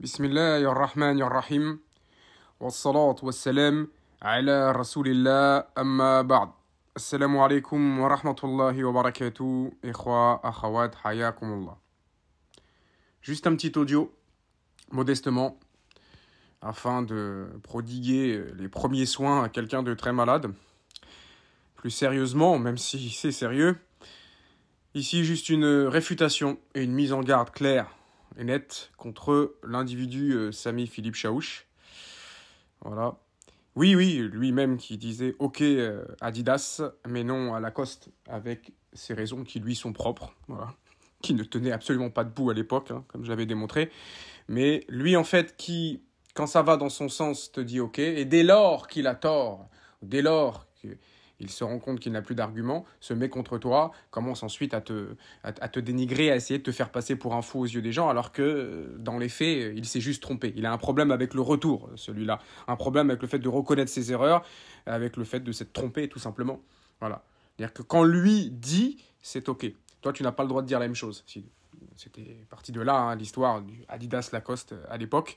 بسم الله الرحمن الرحيم والصلاة والسلام على رسول الله amma بعد السلام عليكم wa الله wa إخوة أخوات حياكم الله Juste un petit audio, modestement, afin de prodiguer les premiers soins à quelqu'un de très malade. Plus sérieusement, même si c'est sérieux, ici juste une réfutation et une mise en garde claire et net contre l'individu euh, Samy Philippe Chaouche. Voilà. Oui, oui, lui-même qui disait OK euh, Adidas, mais non à Lacoste, avec ses raisons qui lui sont propres, voilà. qui ne tenaient absolument pas debout à l'époque, hein, comme je l'avais démontré. Mais lui, en fait, qui, quand ça va dans son sens, te dit OK, et dès lors qu'il a tort, dès lors que il se rend compte qu'il n'a plus d'arguments, se met contre toi, commence ensuite à te, te dénigrer, à essayer de te faire passer pour un fou aux yeux des gens, alors que euh, dans les faits, il s'est juste trompé. Il a un problème avec le retour, celui-là. Un problème avec le fait de reconnaître ses erreurs, avec le fait de s'être trompé, tout simplement. Voilà. C'est-à-dire que quand lui dit, c'est OK. Toi, tu n'as pas le droit de dire la même chose. C'était parti de là, hein, l'histoire du Adidas Lacoste euh, à l'époque.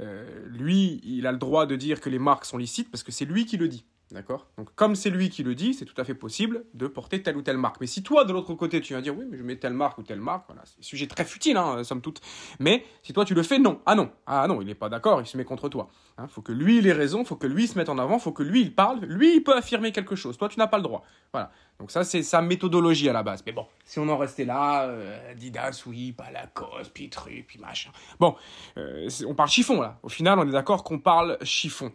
Euh, lui, il a le droit de dire que les marques sont licites parce que c'est lui qui le dit. D'accord Donc, comme c'est lui qui le dit, c'est tout à fait possible de porter telle ou telle marque. Mais si toi, de l'autre côté, tu viens dire oui, mais je mets telle marque ou telle marque, voilà, c'est un sujet très futile, hein, somme toute. Mais si toi, tu le fais, non. Ah non, ah non, il n'est pas d'accord, il se met contre toi. Hein, faut que lui, il ait raison, faut que lui se mette en avant, faut que lui, il parle. Lui, il peut affirmer quelque chose. Toi, tu n'as pas le droit. Voilà. Donc, ça, c'est sa méthodologie à la base. Mais bon, si on en restait là, euh, Didas, oui, pas la cause, puis truc, puis machin. Bon, euh, on parle chiffon, là. Au final, on est d'accord qu'on parle chiffon.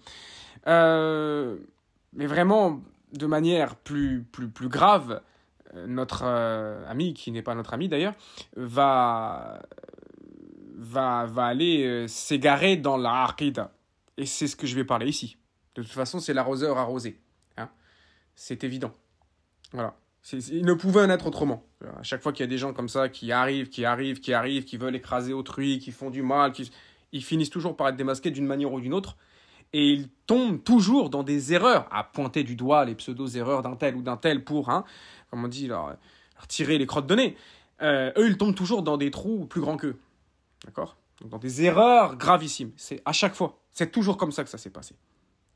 Euh mais vraiment de manière plus, plus, plus grave, euh, notre euh, ami, qui n'est pas notre ami d'ailleurs, va, va, va aller euh, s'égarer dans la Et c'est ce que je vais parler ici. De toute façon, c'est l'arroseur arrosé. Hein c'est évident. Voilà. Il ne pouvait en être autrement. À chaque fois qu'il y a des gens comme ça qui arrivent, qui arrivent, qui arrivent, qui veulent écraser autrui, qui font du mal, ils finissent toujours par être démasqués d'une manière ou d'une autre et ils tombent toujours dans des erreurs, à pointer du doigt les pseudo-erreurs d'un tel ou d'un tel pour, hein, comme on dit, leur, leur tirer les crottes de nez. Euh, eux, ils tombent toujours dans des trous plus grands qu'eux. D'accord Dans des erreurs gravissimes. C'est à chaque fois. C'est toujours comme ça que ça s'est passé.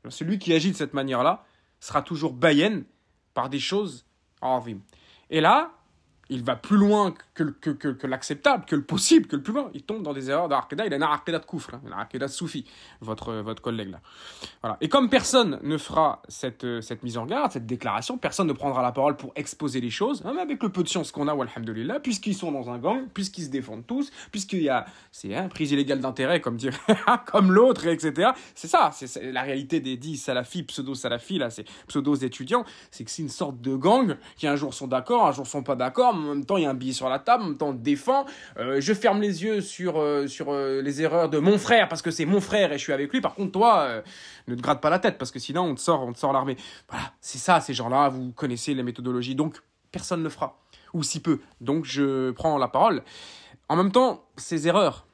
Celui qui agit de cette manière-là sera toujours baïen par des choses en Et là, il va plus loin que, que, l'acceptable, que le possible, que le plus loin. Il tombe dans des erreurs d'Arqeda. Il a une de Koufre, hein, un Arqeda de Soufi, votre, votre collègue là. Voilà. Et comme personne ne fera cette, euh, cette mise en garde, cette déclaration, personne ne prendra la parole pour exposer les choses, hein, avec le peu de science qu'on a, puisqu'ils sont dans un gang, puisqu'ils se défendent tous, puisqu'il y a. C'est un hein, prise illégale d'intérêt, comme dire, comme l'autre, etc. C'est ça, c'est la réalité des dits salafis, pseudo-salafis, là, ces pseudo-étudiants, c'est que c'est une sorte de gang qui un jour sont d'accord, un jour sont pas d'accord, en même temps, il y a un billet sur la table, en même temps, on défend. Euh, je ferme les yeux sur, euh, euh, les erreurs de mon frère parce que c'est mon frère et je suis avec lui. Par contre, toi, ne te gratte pas la tête parce que sinon, on te sort, on sort l'armée. Voilà, c'est ça, ces gens-là, vous connaissez les méthodologies. Donc, personne ne le fera, ou si peu. Donc, je prends la parole. En même temps, ces erreurs,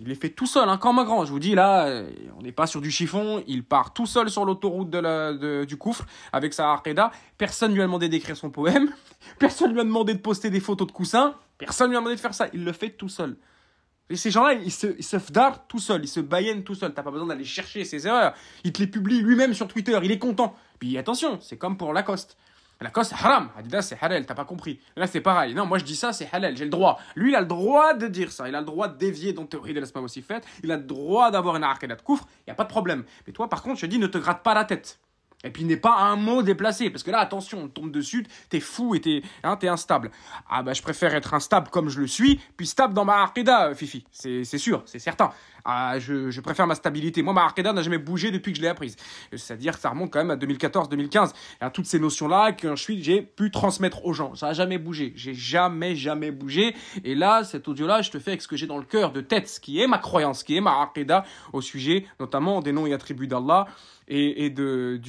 il les fait tout seul, hein, comme un grand. Je vous dis, là, on n'est pas sur du chiffon. Il part tout seul sur l'autoroute du couffre avec sa Arqeda. Personne lui a demandé d'écrire son poème. Personne lui a demandé de poster des photos de coussins. Personne lui a demandé de faire ça. Il le fait tout seul. Et ces gens-là, ils se, ils tout seul, ils se baillent tout seul. T'as pas besoin d'aller chercher ses erreurs. Il te les publie lui-même sur Twitter, il est content. Puis attention, c'est comme pour Lacoste. La cause, c'est haram. Adidas, c'est halal, t'as pas compris. Là, c'est pareil. Non, moi, je dis ça, c'est halal, j'ai le droit. Lui, il a le droit de dire ça. Il a le droit de dévier dans théorie de spam aussi faite. Il a le droit d'avoir une arcade de coufre. Il n'y a pas de problème. Mais toi, par contre, je dis, ne te gratte pas la tête. Et puis, n'est pas un mot déplacé. Parce que là, attention, on tombe dessus, t'es fou et hein, t'es instable. Ah, bah, je préfère être instable comme je le suis, puis stable dans ma arqida, euh, Fifi. C'est sûr, c'est certain. Ah, je, préfère ma stabilité. Moi, ma n'a jamais bougé depuis que je l'ai apprise. C'est-à-dire que ça remonte quand même à 2014-2015. À toutes ces notions-là que j'ai pu transmettre aux gens. Ça n'a jamais bougé. J'ai jamais, jamais bougé. Et là, cet audio-là, je te fais avec ce que j'ai dans le cœur de tête, ce qui est ma croyance, ce qui est ma Arcada au sujet notamment des noms et attributs d'Allah et, de,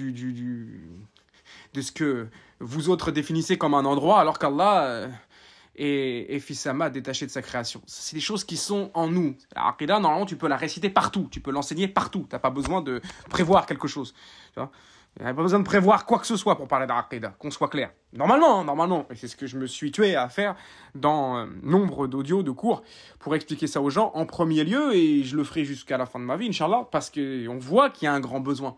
de ce que vous autres définissez comme un endroit alors qu'Allah euh, et, et Fissama détaché de sa création. C'est des choses qui sont en nous. La Aqida, normalement, tu peux la réciter partout, tu peux l'enseigner partout. Tu n'as pas besoin de prévoir quelque chose. Tu n'as pas besoin de prévoir quoi que ce soit pour parler d'Aqidah, qu'on soit clair. Normalement, hein, normalement, et c'est ce que je me suis tué à faire dans euh, nombre d'audios, de cours, pour expliquer ça aux gens en premier lieu, et je le ferai jusqu'à la fin de ma vie, Inch'Allah, parce qu'on voit qu'il y a un grand besoin.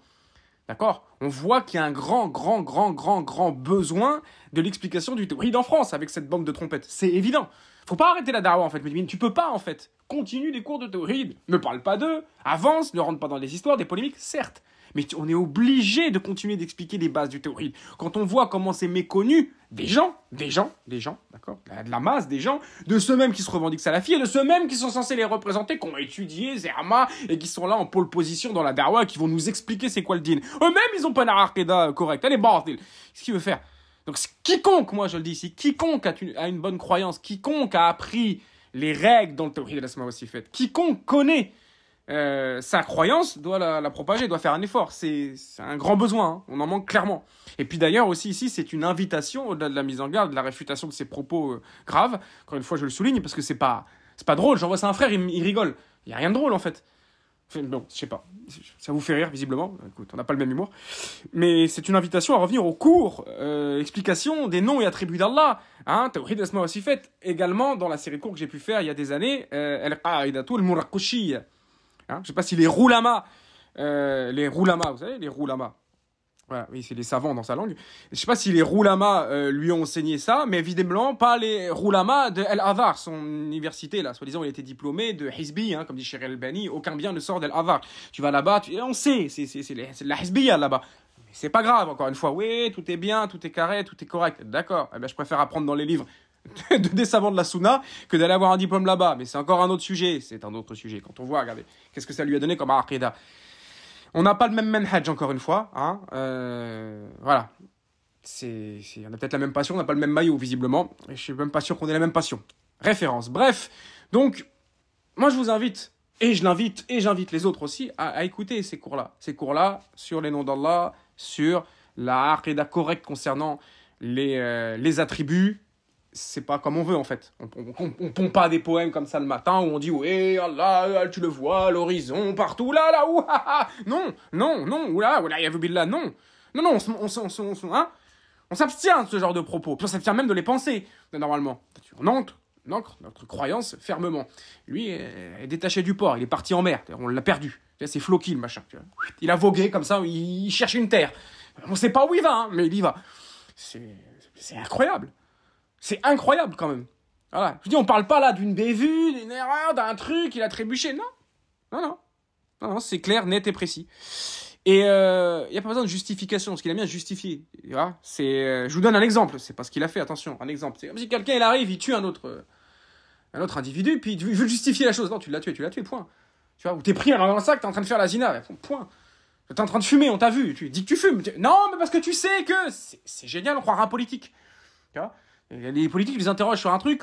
D'accord On voit qu'il y a un grand, grand, grand, grand, grand besoin de l'explication du théoride en France avec cette bombe de trompettes. C'est évident. Faut pas arrêter la dawa en fait, mais tu peux pas en fait. Continue les cours de théoride. Ne parle pas d'eux. Avance, ne rentre pas dans les histoires, des polémiques, certes. Mais on est obligé de continuer d'expliquer les bases du théorie Quand on voit comment c'est méconnu des gens, des gens, des gens, d'accord De la masse, des gens, de ceux-mêmes qui se revendiquent salafis et de ceux-mêmes qui sont censés les représenter, qui ont étudié, Zerma, et qui sont là en pôle position dans la darwa, qui vont nous expliquer c'est quoi le Dine. Eux-mêmes, ils ont pas une correct. Allez, bordel Qu'est-ce qu'il veut faire Donc, quiconque, moi je le dis ici, quiconque a une, bonne croyance, quiconque a appris les règles dans le tawhid de asma aussi fait, quiconque connaît euh, sa croyance doit la, propager, doit faire un effort. C'est un grand besoin, hein. on en manque clairement. Et puis d'ailleurs aussi ici, c'est une invitation, au-delà de la mise en garde, de la réfutation de ses propos euh, graves. Encore une fois, je le souligne, parce que c'est pas, pas drôle. J'envoie ça à un frère, il, rigole. Il n'y a rien de drôle en fait. Enfin, bon, je sais pas. Ça vous fait rire, visiblement. Écoute, on n'a pas le même humour. Mais c'est une invitation à revenir au cours, euh, explication des noms et attributs d'Allah. Hein, Tawhid Asma aussi fait. Également, dans la série de cours que j'ai pu faire il y a des années, El Qa'idatul murakushiyya » Hein, je ne sais pas si les roulamas, euh, les roulamas, vous savez, les roulamas. oui, c'est les savants dans sa langue. Je ne sais pas si les roulamas euh, lui ont enseigné ça, mais évidemment pas les roulamas de El Avar, son université là. Soi-disant, il était diplômé de Hizbi, hein, comme dit El Bani, aucun bien ne sort d'El Avar. Tu vas là-bas, tu... on sait, c'est c'est la Hizbi là-bas. c'est pas grave, encore une fois, oui, tout est bien, tout est carré, tout est correct. D'accord, eh bien, je préfère apprendre dans les livres de des savants de la sunna que d'aller avoir un diplôme là-bas. Mais c'est encore un autre sujet. C'est un autre sujet. Quand on voit, regardez, qu'est-ce que ça lui a donné comme Aqidah. On n'a pas le même manhaj, encore une fois. Hein euh, voilà. C'est, on a peut-être la même passion, on n'a pas le même maillot, visiblement. Et je suis même pas sûr qu'on ait la même passion. Référence. Bref. Donc, moi, je vous invite, et je l'invite, et j'invite les autres aussi, à, écouter ces cours-là. Ces cours-là sur les noms d'Allah, sur la Aqidah correcte concernant les, euh, les attributs, c'est pas comme on veut en fait. On, on, pompe pas des poèmes comme ça le matin où on dit ouais Allah euh, tu le vois l'horizon partout là là ouh non non non oula oula yavubillah non non non on, on, on, non hein. on s'abstient de ce genre de propos puis on s'abstient même de les penser normalement on ancre notre croyance fermement lui euh, est détaché du port il est parti en mer on l'a perdu c'est floqué le machin il a vogué comme ça il cherche une terre on sait pas où il va hein, mais il y va c'est incroyable c'est incroyable quand même. Voilà. Je dis, on parle pas là d'une bévue, d'une erreur, d'un truc, il a trébuché. Non. Non, non. Non, c'est clair, net et précis. Et euh, il y n'y a pas besoin de justification, parce qu'il a bien justifié. Tu vois c'est, euh, je vous donne un exemple, c'est pas ce qu'il a fait, attention, un exemple. C'est comme si quelqu'un il arrive, il tue un autre, euh, un autre individu, puis il veut justifier la chose. Non, tu l'as tué, tu l'as tué, point. Tu vois, ou t'es pris dans le sac, t'es en train de faire la zina, point. T'es en train de fumer, on t'a vu, tu dis que tu fumes. Non, mais parce que tu sais que c'est, génial, on croira politique. Tu vois les politiques, ils les interrogent sur un truc.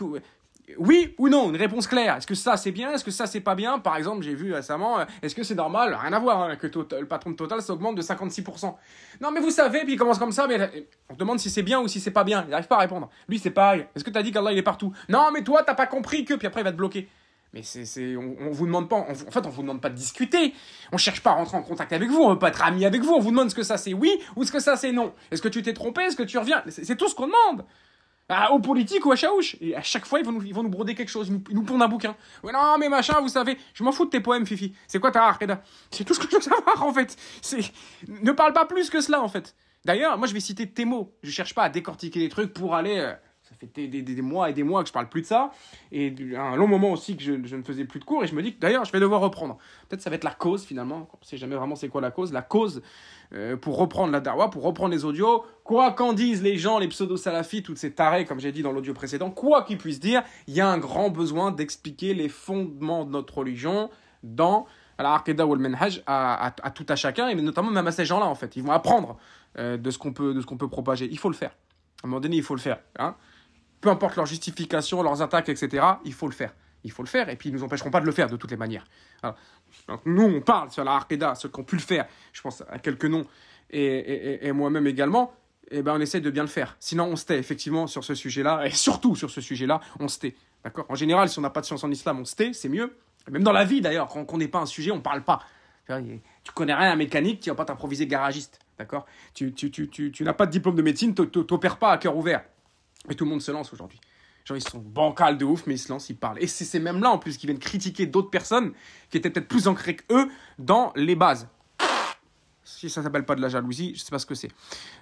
oui ou non, une réponse claire. Est-ce que ça c'est bien Est-ce que ça c'est pas bien Par exemple, j'ai vu récemment, euh, est-ce que c'est normal Rien à voir, hein, que le patron de Total s'augmente de 56%. Non, mais vous savez, puis il commence comme ça, mais euh, on demande si c'est bien ou si c'est pas bien. Il n'arrive pas à répondre. Lui, c'est pareil. Est-ce que t'as dit qu'Allah il est partout Non, mais toi, t'as pas compris que, puis après il va te bloquer. Mais c'est, on, on, vous demande pas, en fait, on vous demande pas de discuter. On cherche pas à rentrer en contact avec vous, on veut pas être ami avec vous. On vous demande ce que ça c'est oui ou ce que ça c'est non. Est-ce que tu t'es trompé Est-ce que tu reviens c'est tout ce qu'on demande. Ah, aux politiques ou à Chaouche Et à chaque fois, ils vont nous, broder quelque chose, ils nous, pondent un bouquin. Ouais, non, mais machin, vous savez, je m'en fous de tes poèmes, Fifi. C'est quoi ta C'est tout ce que je veux savoir, en fait. C'est... Ne parle pas plus que cela, en fait. D'ailleurs, moi, je vais citer tes mots. Je cherche pas à décortiquer les trucs pour aller... Euh, fait des, mois et des mois que je parle plus de ça. Et un long moment aussi que je, ne faisais plus de cours. Et je me dis que d'ailleurs, je vais devoir reprendre. Peut-être ça va être la cause finalement. On ne sait jamais vraiment c'est quoi la cause. La cause euh, pour reprendre la dawa, pour reprendre les audios. Quoi qu'en disent les gens, les pseudo-salafis, toutes ces tarés, comme j'ai dit dans l'audio précédent, quoi qu'ils puissent dire, il y a un grand besoin d'expliquer les fondements de notre religion dans la aqidah ou le manhaj à, tout à chacun, et notamment même à ces gens-là, en fait. Ils vont apprendre euh, de ce qu'on peut, de ce qu'on peut propager. Il faut le faire. À un moment donné, il faut le faire. Hein peu importe leurs justifications, leurs attaques, etc., il faut le faire. Il faut le faire, et puis ils ne nous empêcheront pas de le faire de toutes les manières. nous, on parle sur la Arkeda, ceux qui ont pu le faire, je pense à quelques noms, et, moi-même également, et eh ben on essaie de bien le faire. Sinon, on se tait, effectivement, sur ce sujet-là, et surtout sur ce sujet-là, on se tait. D'accord En général, si on n'a pas de science en islam, on se tait, c'est mieux. Même dans la vie, d'ailleurs, quand on n'est pas un sujet, on ne parle pas. Tu connais rien à mécanique, tu vas pas t'improviser garagiste, d'accord Tu, tu n'as pas de diplôme de médecine, tu n'opères pas à cœur ouvert. Et tout le monde se lance aujourd'hui. Genre, ils sont bancals de ouf, mais ils se lancent, ils parlent. Et c'est ces mêmes-là, en plus, qui viennent critiquer d'autres personnes qui étaient peut-être plus ancrées qu'eux dans les bases. Si ça s'appelle pas de la jalousie, je sais pas ce que c'est.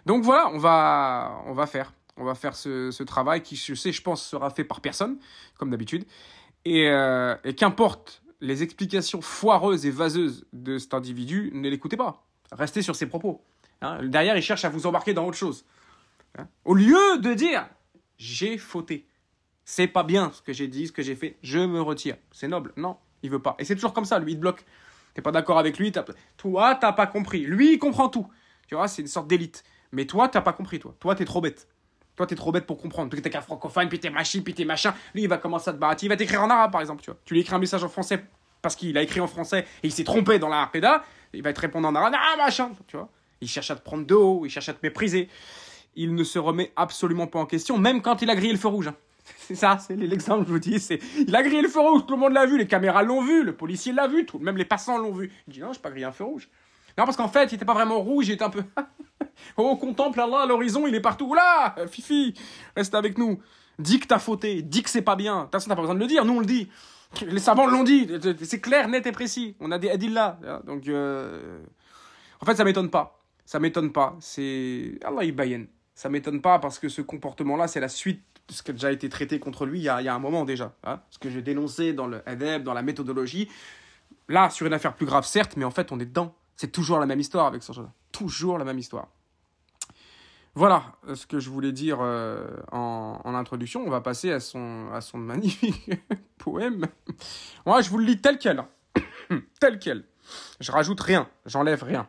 Donc voilà, on va, on va faire. On va faire ce, travail qui, je sais, je pense, sera fait par personne, comme d'habitude. Et, euh, et qu'importe les explications foireuses et vaseuses de cet individu, ne l'écoutez pas. Restez sur ses propos. Hein, derrière, il cherche à vous embarquer dans autre chose. Hein, au lieu de dire j'ai fauté. C'est pas bien ce que j'ai dit, ce que j'ai fait. Je me retire. C'est noble. Non, il veut pas. Et c'est toujours comme ça. Lui, il te bloque. T'es pas d'accord avec lui. Toi, t'as pas compris. Lui, il comprend tout. Tu vois, c'est une sorte d'élite. Mais toi, t'as pas compris, toi. Toi, t'es trop bête. Toi, t'es trop bête pour comprendre. Tu t'es qu'un francophone, puis t'es machin, puis t'es machin. Lui, il va commencer à te battre. Il va t'écrire en arabe, par exemple. Tu, vois. tu lui écris un message en français parce qu'il a écrit en français et il s'est trompé dans la harpeda. Il va te répondre en arabe. Ah, machin. Tu vois. Il cherche à te prendre de il cherche à te mépriser il ne se remet absolument pas en question, même quand il a grillé le feu rouge. Hein. C'est ça, c'est l'exemple que je vous dis. C'est, il a grillé le feu rouge, tout le monde l'a vu, les caméras l'ont vu, le policier l'a vu, tout, même les passants l'ont vu. Il dit non, je pas grillé un feu rouge. Non, parce qu'en fait, il n'était pas vraiment rouge, il était un peu. oh, contemple Allah à l'horizon, il est partout. Oula, Fifi, reste avec nous. Dis que t'as fauté, dis que c'est pas bien. De toute façon, t'as pas besoin de le dire, nous on le dit. Les savants l'ont dit, c'est clair, net et précis. On a des là. Hein, donc, euh, en fait, ça m'étonne pas. Ça m'étonne pas. C'est. Allah, il ça m'étonne pas parce que ce comportement-là, c'est la suite de ce qui a déjà été traité contre lui il y a, un moment déjà. Hein. ce que j'ai dénoncé dans le ADEP, dans la méthodologie. Là, sur une affaire plus grave, certes, mais en fait, on est dedans. C'est toujours la même histoire avec ce Toujours la même histoire. Voilà euh, ce que je voulais dire euh, en, introduction. On va passer à son, à son magnifique poème. Moi, je vous le lis tel quel. tel quel. Je rajoute rien, j'enlève rien.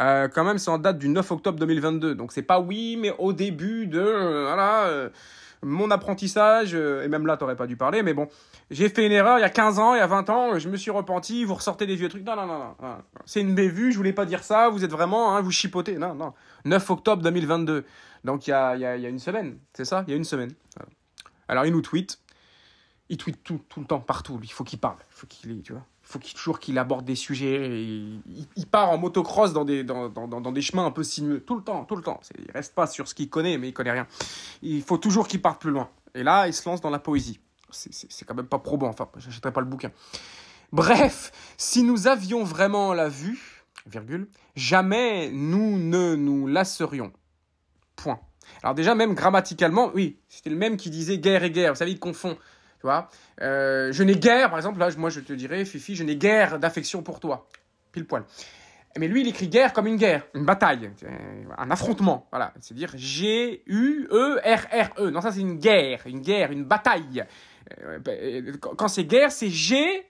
Euh, quand même, c'est en date du 9 octobre 2022. Donc c'est pas oui, mais au début de euh, voilà, euh, mon apprentissage, et même là, t'aurais pas dû parler, mais bon, j'ai fait une erreur il y a 15 ans, il y a 20 ans, je me suis repenti, vous ressortez des vieux trucs. Non, non, non, c'est une bévue, je voulais pas dire ça, vous êtes vraiment, hein, vous chipotez. Non, non. 9 octobre 2022. Donc il y a, y a, une semaine, c'est ça Il y a une semaine. Alors il nous tweet. Il tweet tout, tout le temps, partout. Il faut qu'il parle. Il faut qu'il lit, tu vois faut toujours qu'il aborde des sujets. Il, part en motocross dans des, dans, dans, des chemins un peu sinueux, tout le temps, tout le temps. C'est, il reste pas sur ce qu'il connaît, mais il connaît rien. Il faut toujours qu'il parte plus loin. Et là, il se lance dans la poésie. C'est, c'est, quand même pas probant, enfin, j'achèterai pas le bouquin. Bref, si nous avions vraiment la vue, virgule, jamais nous ne nous lasserions. Point. Alors déjà, même grammaticalement, oui, c'était le même qui disait guerre et guerre. Vous savez, il confond euh, je n'ai guère, par exemple, là, moi je te dirais, Fifi, je n'ai guère d'affection pour toi. Pile poil. Mais lui, il écrit guerre comme une guerre, une bataille, euh, un affrontement. Voilà, c'est dire G-U-E-R-R-E. -E. Non, ça c'est une guerre, une guerre, une bataille. Euh, quand c'est guerre, c'est G-U-E,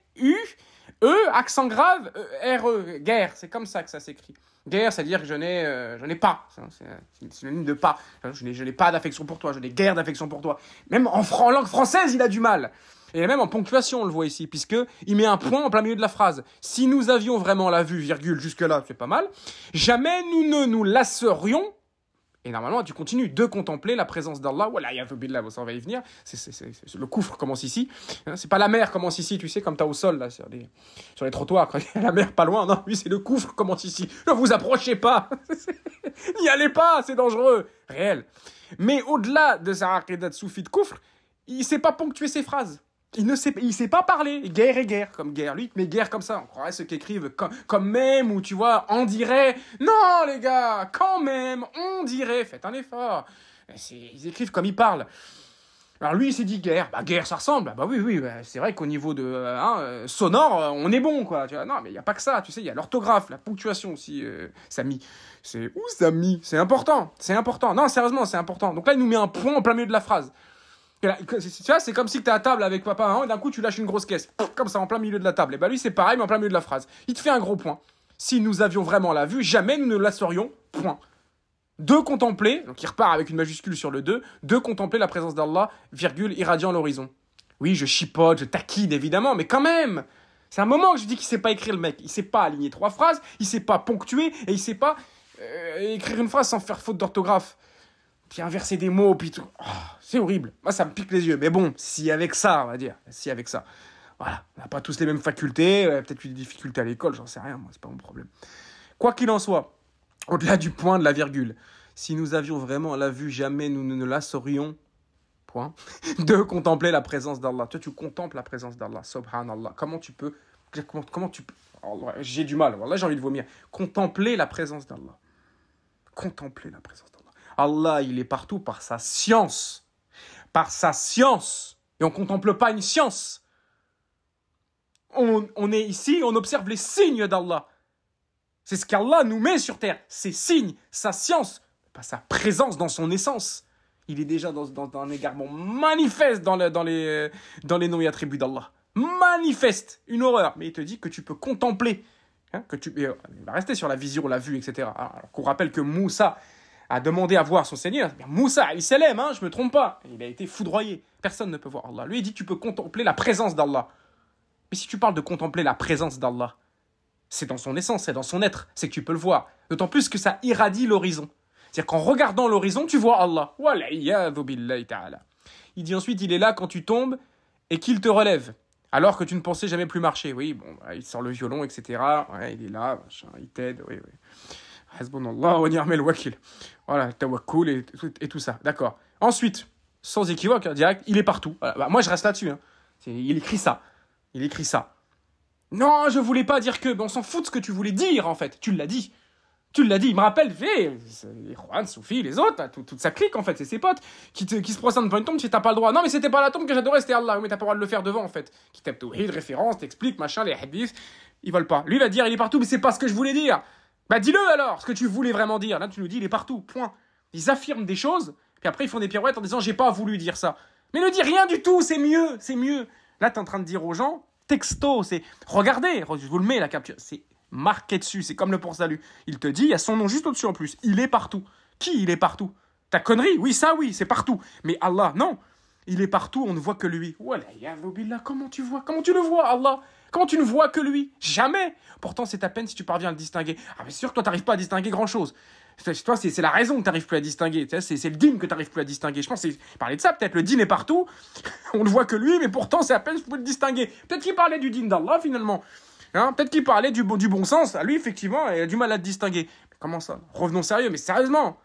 accent grave, R-E, e. guerre. C'est comme ça que ça s'écrit. Guerre, c'est-à-dire que je n'ai, euh, je n'ai pas. C'est synonyme de pas. Je n'ai, je n'ai pas d'affection pour toi, je n'ai guère d'affection pour toi. Même en, langue française, il a du mal. Et même en ponctuation, on le voit ici, puisque il met un point en plein milieu de la phrase. Si nous avions vraiment la vue, virgule, jusque-là, c'est pas mal. Jamais nous ne nous lasserions et normalement, tu continues de contempler la présence d'Allah. Voilà, là ça va y venir. C'est, le couvre commence ici. Hein, c'est pas la mer commence ici, tu sais, comme t'as au sol, là, sur les, sur les trottoirs. la mer pas loin. Non, lui, c'est le couvre commence ici. Ne vous approchez pas. N'y allez pas, c'est dangereux. Réel. Mais au-delà de sa de soufi de coufre, il sait pas ponctuer ses phrases il ne sait, pas parler. Guerre et guerre, comme guerre. Lui, mais guerre comme ça. On croirait ceux qui écrivent comme, même, ou tu vois, on dirait. Non, les gars, quand même, on dirait. Faites un effort. Ils écrivent comme ils parlent. Alors lui, il s'est dit guerre. Bah, guerre, ça ressemble. Bah oui, oui, bah, c'est vrai qu'au niveau de hein, euh, sonore, euh, on est bon, quoi. Tu vois, non, mais il n'y a pas que ça. Tu sais, il y a l'orthographe, la ponctuation aussi, euh, Samy. C'est où, Samy C'est important. C'est important. Non, sérieusement, c'est important. Donc là, il nous met un point en plein milieu de la phrase. Tu vois, c'est comme si tu es à table avec papa et d'un coup tu lâches une grosse caisse. Comme ça, en plein milieu de la table. Et eh bah ben, lui, c'est pareil, mais en plein milieu de la phrase. Il te fait un gros point. Si nous avions vraiment la vue, jamais nous ne la serions. Point. De contempler, donc il repart avec une majuscule sur le 2, de contempler la présence d'Allah, virgule, irradiant l'horizon. Oui, je chipote, je taquine évidemment, mais quand même C'est un moment que je dis qu'il sait pas écrire le mec. Il sait pas aligner trois phrases, il sait pas ponctuer, et il sait pas euh, écrire une phrase sans faire faute d'orthographe qui a inversé des mots, puis ah, c'est horrible. Moi, ça me pique les yeux. Mais bon, si avec ça, on va dire, si avec ça. Voilà, on n'a pas tous les mêmes facultés, euh, peut-être a des difficultés à l'école, j'en sais rien, moi, c'est pas mon problème. Quoi qu'il en soit, au-delà du point de la virgule, si nous avions vraiment la vue, jamais nous ne la saurions, point, de contempler la présence d'Allah. Toi, tu contemples la présence d'Allah, subhanallah. Comment tu peux. Comment, tu peux. Oh, j'ai du mal, là, j'ai envie de vomir. Contempler la présence d'Allah. Contempler la présence Allah, il est partout par sa science. Par sa science. Et on ne contemple pas une science. On, est ici, on observe les signes d'Allah. C'est ce qu'Allah nous met sur terre, ses signes, sa science, pas sa présence dans son essence. Il est déjà dans, un égarement manifeste dans, dans, les, dans les noms et attributs d'Allah. Manifeste, une horreur. Mais il te dit que tu peux contempler, hein, que tu, euh, il va rester sur la vision, la vue, etc. Alors qu'on rappelle que Moussa, a demandé à voir son Seigneur, eh Moussa, il s'élève, hein, je ne me trompe pas. Il a été foudroyé. Personne ne peut voir Allah. Lui, il dit tu peux contempler la présence d'Allah. Mais si tu parles de contempler la présence d'Allah, c'est dans son essence, c'est dans son être, c'est que tu peux le voir. D'autant plus que ça irradie l'horizon. C'est-à-dire qu'en regardant l'horizon, tu vois Allah. Il dit ensuite, il est là quand tu tombes et qu'il te relève, alors que tu ne pensais jamais plus marcher. Oui, bon, bah, il sort le violon, etc. il est là, il t'aide, oui, oui y wa ni'mal wakil. Voilà, tawakkul et, et tout ça. D'accord. Ensuite, sans équivoque, hein, direct, il est partout. Bah, moi, je reste là-dessus. Hein. Il écrit ça. Il écrit ça. Non, je voulais pas dire que. Ben, on s'en fout de ce que tu voulais dire, en fait. Tu l'as dit. Tu l'as dit. Il me rappelle, les Juan, Soufi, les autres, hein, toute, sa clique, en fait. C'est ses potes qui, qui se procèdent devant une tombe, tu t'as pas le droit. Non, mais c'était pas la tombe que j'adorais, c'était Allah. Mais t'as pas le droit de le faire devant, en fait. Qui tape de référence, t'explique, machin, les hadiths. Ils veulent pas. Lui, il va dire, il est partout, mais c'est pas ce que je voulais dire. Bah dis-le alors, ce que tu voulais vraiment dire. Là, tu nous dis, il est partout, point. Ils affirment des choses, puis après, ils font des pirouettes en disant, j'ai pas voulu dire ça. Mais ne dis rien du tout, c'est mieux, c'est mieux. Là, tu es en train de dire aux gens, texto, c'est, regardez, je vous le mets, la capture, c'est marqué dessus, c'est comme le pour salut. Il te dit, il y a son nom juste au-dessus en plus, il est partout. Qui il est partout Ta connerie Oui, ça oui, c'est partout. Mais Allah, non, il est partout, on ne voit que lui. Comment tu vois Comment tu le vois, Allah quand tu ne vois que lui Jamais Pourtant, c'est à peine si tu parviens à le distinguer. Ah, mais sûr, toi, tu n'arrives pas à distinguer grand-chose. Toi, c'est la raison que tu n'arrives plus à distinguer. C'est le dîme que tu n'arrives plus à distinguer. Je pense parler de ça, peut-être. Le dîme est partout. On ne voit que lui, mais pourtant, c'est à peine si tu peux le distinguer. Peut-être qu'il parlait du dîme d'Allah, finalement. Hein? peut-être qu'il parlait du bon, du bon sens. À lui, effectivement, il a du mal à le distinguer. comment ça Revenons sérieux, mais sérieusement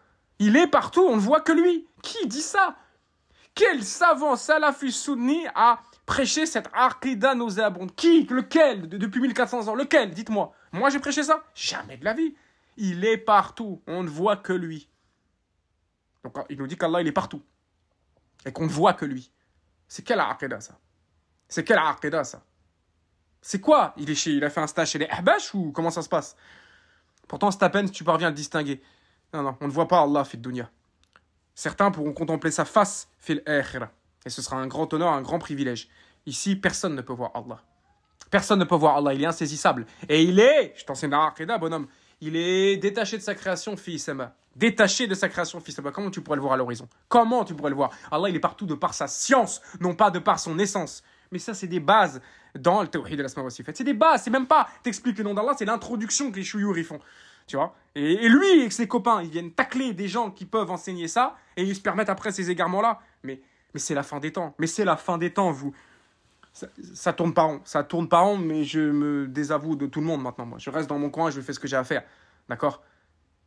il est partout, on ne voit que lui. Qui dit ça Quel savant salafus sunni a prêcher cette arqida nauséabonde. Qui Lequel Depuis 1400 ans, lequel Dites-moi. Moi, j'ai prêché ça Jamais de la vie. Il est partout. On ne voit que lui. Donc, il nous dit qu'Allah, il est partout. Et qu'on ne voit que lui. C'est quelle arqida, ça C'est quelle arqida, ça C'est quoi il, est chez, il a fait un stage chez les Ahbash ou comment ça se passe Pourtant, c'est à peine si tu parviens à le distinguer. Non, non, on ne voit pas Allah, fit dunya. Certains pourront contempler sa face, fil Et ce sera un grand honneur, un grand privilège. Ici, personne ne peut voir Allah. Personne ne peut voir Allah, il est insaisissable. Et il est, je t'enseigne à bonhomme, il est détaché de sa création, fils Emma. Détaché de sa création, fils Emma. Comment tu pourrais le voir à l'horizon Comment tu pourrais le voir Allah, il est partout de par sa science, non pas de par son essence. Mais ça, c'est des bases dans le théorie de la aussi. C'est des bases, c'est même pas t'expliques le nom d'Allah, c'est l'introduction que les chouyours ils font. Tu vois et, lui et ses copains, ils viennent tacler des gens qui peuvent enseigner ça et ils se permettent après ces égarements-là. Mais, mais c'est la fin des temps. Mais c'est la fin des temps, vous ça, tourne pas rond. Ça tourne pas rond, mais je me désavoue de tout le monde maintenant. Moi, je reste dans mon coin, je fais ce que j'ai à faire. D'accord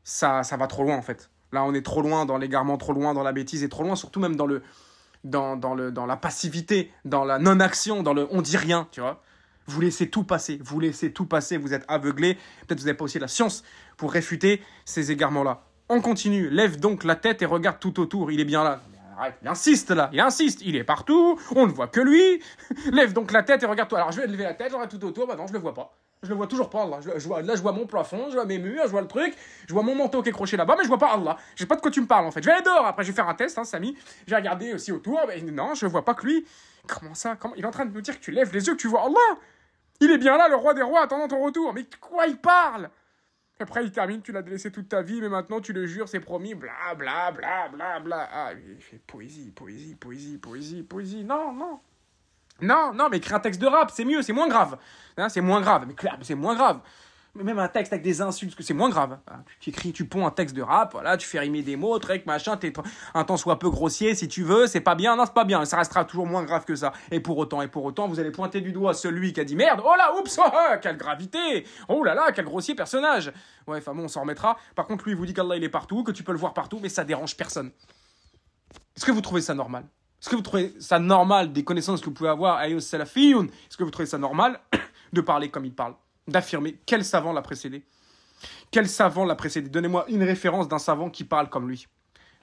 ça, ça va trop loin en fait. Là, on est trop loin dans l'égarement, trop loin dans la bêtise et trop loin, surtout même dans le, dans, dans le, dans la passivité, dans la non-action, dans le on dit rien, tu vois. Vous laissez tout passer, vous laissez tout passer, vous êtes aveuglé. Peut-être vous n'avez pas aussi la science pour réfuter ces égarements-là. On continue, lève donc la tête et regarde tout autour, il est bien là il insiste là, il insiste, il est partout, on ne voit que lui. Lève donc la tête et regarde-toi. Alors je vais lever la tête, j'aurai tout autour, bah non, je le vois pas. Je le vois toujours pas, là. Je, vois, là, je vois mon plafond, je vois mes murs, je vois le truc, je vois mon manteau qui est croché là-bas, mais je vois pas Allah. Je sais pas de quoi tu me parles en fait. Je vais aller dehors, après je vais faire un test, hein, je vais regarder aussi autour, mais non, je vois pas que lui. Comment ça Il est en train de nous dire que tu lèves les yeux, que tu vois Allah Il est bien là, le roi des rois, attendant ton retour. Mais quoi il parle après, il termine, tu l'as délaissé toute ta vie, mais maintenant tu le jures, c'est promis, bla bla bla bla bla. Ah, il fait poésie, poésie, poésie, poésie, poésie. Non, non. Non, non, mais crée un texte de rap, c'est mieux, c'est moins grave. Hein, c'est moins grave, mais c'est moins grave même un texte avec des insultes, parce que c'est moins grave. Hein. Tu écris, tu ponds un texte de rap, voilà, tu fais rimer des mots, truc, machin, t'es un temps soit peu grossier si tu veux, c'est pas bien, non, c'est pas bien, ça restera toujours moins grave que ça. Et pour autant, et pour autant, vous allez pointer du doigt celui qui a dit merde, oh là, oups, oh, oh, quelle gravité, oh là là, quel grossier personnage. Ouais, enfin bon, on s'en remettra. Par contre, lui, il vous dit qu'Allah, il est partout, que tu peux le voir partout, mais ça dérange personne. Est-ce que vous trouvez ça normal Est-ce que vous trouvez ça normal des connaissances que vous pouvez avoir à Est-ce que vous trouvez ça normal de parler comme il parle d'affirmer quel savant l'a précédé. Quel savant l'a précédé Donnez-moi une référence d'un savant qui parle comme lui.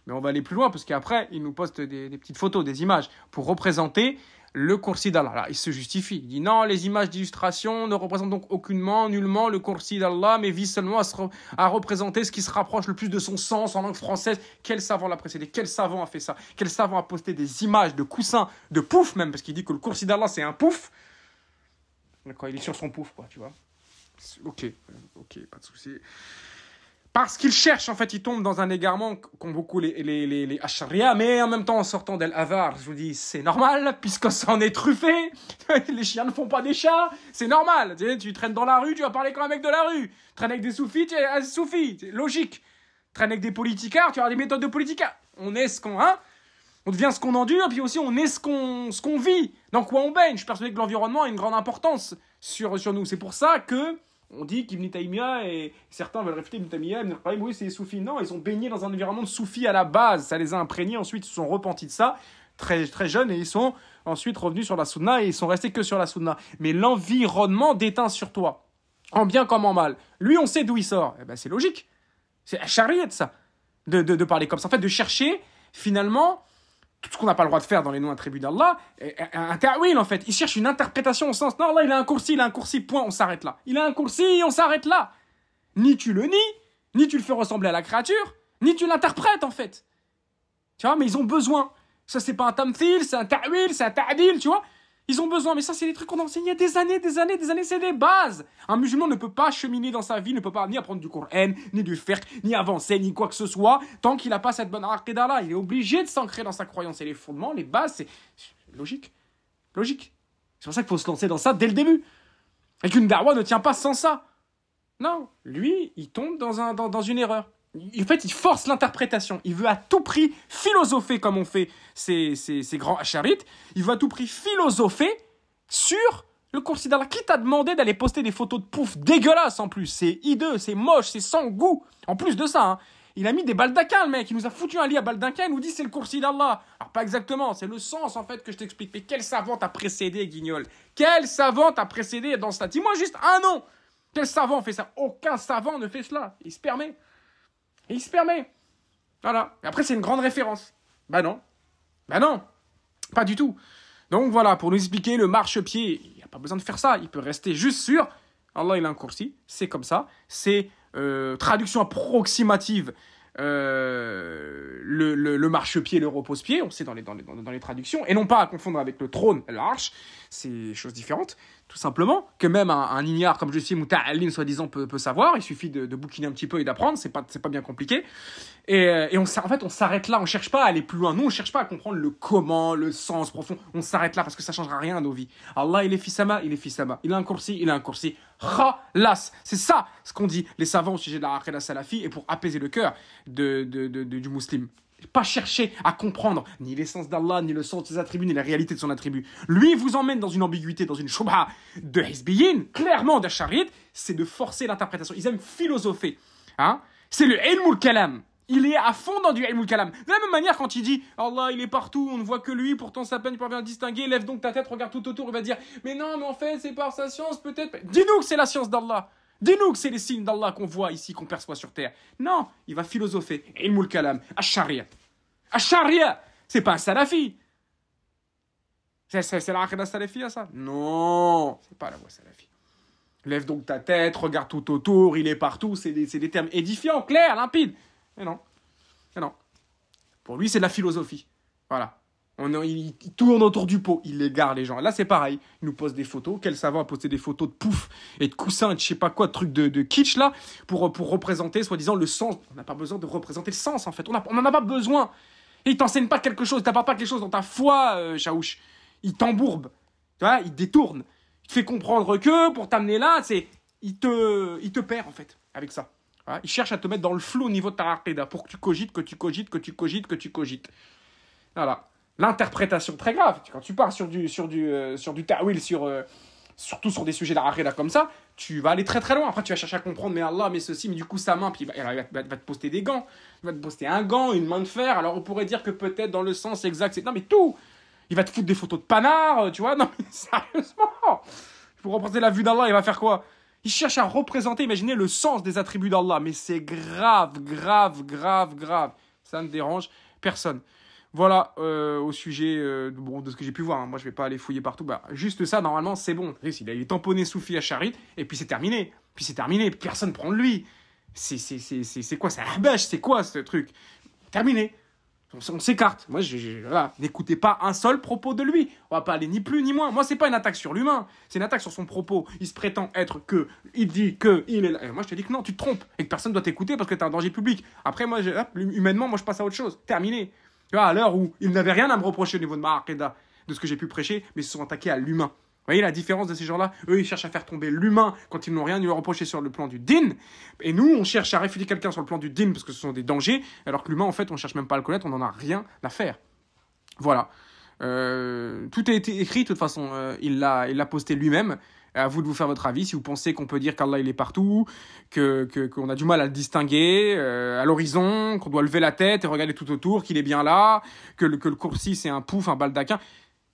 Mais on va aller plus loin, parce qu'après, il nous poste des, petites photos, des images, pour représenter le Kursi d'Allah. Il se justifie. Il dit non, les images d'illustration ne représentent donc aucunement, nullement le Kursi d'Allah, mais visent seulement à, représenter ce qui se rapproche le plus de son sens en langue française. Quel savant l'a précédé Quel savant a fait ça Quel savant a posté des images de coussins, de pouf même, parce qu'il dit que le Kursi d'Allah c'est un pouf. D'accord, il est sur son pouf, quoi, tu vois. Ok, ok, pas de souci. Parce qu'ils cherchent, en fait, ils tombent dans un égarement qu'ont beaucoup les, les, les, mais en même temps, en sortant d'El Havar, je vous dis, c'est normal, puisque ça en est truffé, les chiens ne font pas des chats, c'est normal, tu, traînes dans la rue, tu vas parler comme un mec de la rue, traîne avec des soufis, tu es un soufi, logique, traîne avec des politicards, tu as des méthodes de politicards, on est ce qu'on, hein, on devient ce qu'on endure, puis aussi on est ce qu'on vit, dans quoi on baigne, je suis persuadé que l'environnement a une grande importance sur, sur nous, c'est pour ça que on dit qu'Ibn Taymiyyah et certains veulent réfuter Ibn Taymiyyah, Ibn pas oui, c'est les soufis. Non, ils sont baignés dans un environnement de soufis à la base. Ça les a imprégnés. Ensuite, ils se sont repentis de ça très, très jeunes et ils sont ensuite revenus sur la sunna et ils sont restés que sur la sunna. Mais l'environnement déteint sur toi, en bien comme en mal. Lui, on sait d'où il sort. Eh ben, c'est logique. C'est la de ça, de, de, parler comme ça. En fait, de chercher, finalement, tout ce qu'on n'a pas le droit de faire dans les noms attributs d'Allah, un ta'wil en fait. Ils cherchent une interprétation au sens, non, là il a un coursi, il a un coursi, point, on s'arrête là. Il a un coursi, on s'arrête là. Ni tu le nies, ni tu le fais ressembler à la créature, ni tu l'interprètes en fait. Tu vois, mais ils ont besoin. Ça c'est pas un tamthil, c'est un ta'wil, c'est un ta'dil, tu vois. Ils ont besoin, mais ça, c'est des trucs qu'on enseigne il y a des années, des années, des années, c'est des bases. Un musulman ne peut pas cheminer dans sa vie, ne peut pas ni apprendre du Coran, ni du fiqh, ni avancer, ni quoi que ce soit, tant qu'il n'a pas cette bonne aqidah là. Il est obligé de s'ancrer dans sa croyance et les fondements, les bases, c'est logique. Logique. C'est pour ça qu'il faut se lancer dans ça dès le début. Et qu'une darwa ne tient pas sans ça. Non, lui, il tombe dans, un, dans une erreur en fait, il force l'interprétation. Il veut à tout prix philosopher comme on fait ces, ces, grands acharites. Il veut à tout prix philosopher sur le considère qui t'a demandé d'aller poster des photos de pouf dégueulasses en plus C'est hideux, c'est moche, c'est sans goût. En plus de ça, hein, il a mis des baldaquins, le mec. Il nous a foutu un lit à baldaquin. Il nous dit c'est le coursi d'Allah. Alors, pas exactement. C'est le sens, en fait, que je t'explique. Mais quel savant t'a précédé, Guignol Quel savant t'a précédé dans cela Dis-moi juste un nom. Quel savant fait ça Aucun savant ne fait cela. Il se permet. Et il se permet. Voilà. Et Après, c'est une grande référence. Bah non. Bah non. Pas du tout. Donc voilà, pour nous expliquer le marche-pied, il n'y a pas besoin de faire ça. Il peut rester juste sur Allah il a un coursi. C'est comme ça. C'est euh, traduction approximative. Euh, le, marche-pied, marchepied, le repose-pied, on sait dans les, traductions, et non pas à confondre avec le trône, l'arche, c'est choses différentes tout simplement, que même un, ignare comme je suis, Mouta'alim, soi-disant, peut, savoir. Il suffit de, bouquiner un petit peu et d'apprendre, c'est pas, pas bien compliqué. Et, euh, on, en fait, on s'arrête là, on cherche pas à aller plus loin. Nous, on cherche pas à comprendre le comment, le sens profond. On s'arrête là parce que ça changera rien à nos vies. Allah, il est fissama, il est fissama. Il a un coursi, il a un coursi. Khalas. C'est ça ce qu'on dit, les savants, au sujet de la aqidah salafi, et pour apaiser le cœur du musulman. Pas chercher à comprendre ni l'essence d'Allah, ni le sens de ses attributs, ni la réalité de son attribut. Lui vous emmène dans une ambiguïté, dans une chouba de Hezbiyin, clairement d'Acharit, c'est de forcer l'interprétation. Ils aiment philosopher. Hein c'est le Ilmul Kalam. Il est à fond dans du Ilmul Kalam. De la même manière, quand il dit Allah, il est partout, on ne voit que lui, pourtant sa peine parvient à distinguer, lève donc ta tête, regarde tout autour, il va dire Mais non, mais en fait, c'est par sa science, peut-être. Dis-nous que c'est la science d'Allah. Dis-nous que c'est les signes d'Allah qu'on voit ici, qu'on perçoit sur terre. Non, il va philosopher. Ilmul kalam, ash-sharia. ash c'est pas un salafi. C'est l'akhira salafia, ça Non, c'est pas la voie salafi. Lève donc ta tête, regarde tout autour, il est partout, c'est des, des, termes édifiants, clairs, limpides. Mais non, mais non. Pour lui, c'est de la philosophie. Voilà. On il, tourne autour du pot, il égare les gens. Là, c'est pareil. Il nous pose des photos. Quel savant a posé des photos de pouf et de coussins, de je sais pas quoi, de trucs de, de kitsch là, pour, pour représenter, soi-disant, le sens. On n'a pas besoin de représenter le sens, en fait. On n'en a pas besoin. Et il t'enseigne pas quelque chose, t'apprends pas quelque chose dans ta foi, euh, chaouche. Il t'embourbe. Tu vois, il détourne. Il te fait comprendre que pour t'amener là, c'est. Il te, il te perd, en fait, avec ça. Il cherche à te mettre dans le flou au niveau de ta arpeda pour que tu cogites, que tu cogites, que tu cogites, que tu cogites. Voilà l'interprétation très grave. Quand tu pars sur du, sur du, euh, sur du ta'wil, sur, euh, surtout sur des sujets là comme ça, tu vas aller très très loin. Après, tu vas chercher à comprendre, mais Allah, mais ceci, mais du coup, sa main, puis il va, te poster des gants. Il va te poster un gant, une main de fer. Alors, on pourrait dire que peut-être dans le sens exact, c'est. Non, mais tout Il va te foutre des photos de panard, euh, tu vois Non, mais sérieusement Pour représenter la vue d'Allah, il va faire quoi Il cherche à représenter, imaginez le sens des attributs d'Allah. Mais c'est grave, grave, grave, grave. Ça ne dérange personne. Voilà, euh, au sujet euh, de ce que j'ai pu voir. Hein. Moi, je vais pas aller fouiller partout. Bah, juste ça, normalement, c'est bon. Il a eu tamponné Soufi à Charit, et puis c'est terminé. Puis c'est terminé. Personne prend de lui. C'est quoi C'est un C'est quoi ce truc Terminé. On, s'écarte. Moi, voilà. n'écoutez pas un seul propos de lui. On va pas aller ni plus ni moins. Moi, c'est pas une attaque sur l'humain. C'est une attaque sur son propos. Il se prétend être que. Il dit que. Il est moi, je te dis que non, tu te trompes. Et que personne doit t'écouter parce que es un danger public. Après, moi, humainement, moi, je passe à autre chose. Terminé. Tu ah, à l'heure où ils n'avaient rien à me reprocher au niveau de ma de ce que j'ai pu prêcher, mais ils se sont attaqués à l'humain. Vous voyez la différence de ces gens-là Eux, ils cherchent à faire tomber l'humain quand ils n'ont rien à lui reprocher sur le plan du din. Et nous, on cherche à réfuter quelqu'un sur le plan du din parce que ce sont des dangers, alors que l'humain, en fait, on cherche même pas à le connaître, on n'en a rien à faire. Voilà. Euh, tout a été écrit, de toute façon, euh, il l'a posté lui-même. À vous de vous faire votre avis. Si vous pensez qu'on peut dire qu'Allah il est partout, que qu'on a du mal à le distinguer euh, à l'horizon, qu'on doit lever la tête et regarder tout autour, qu'il est bien là, que le, que le c'est un pouf, un baldaquin.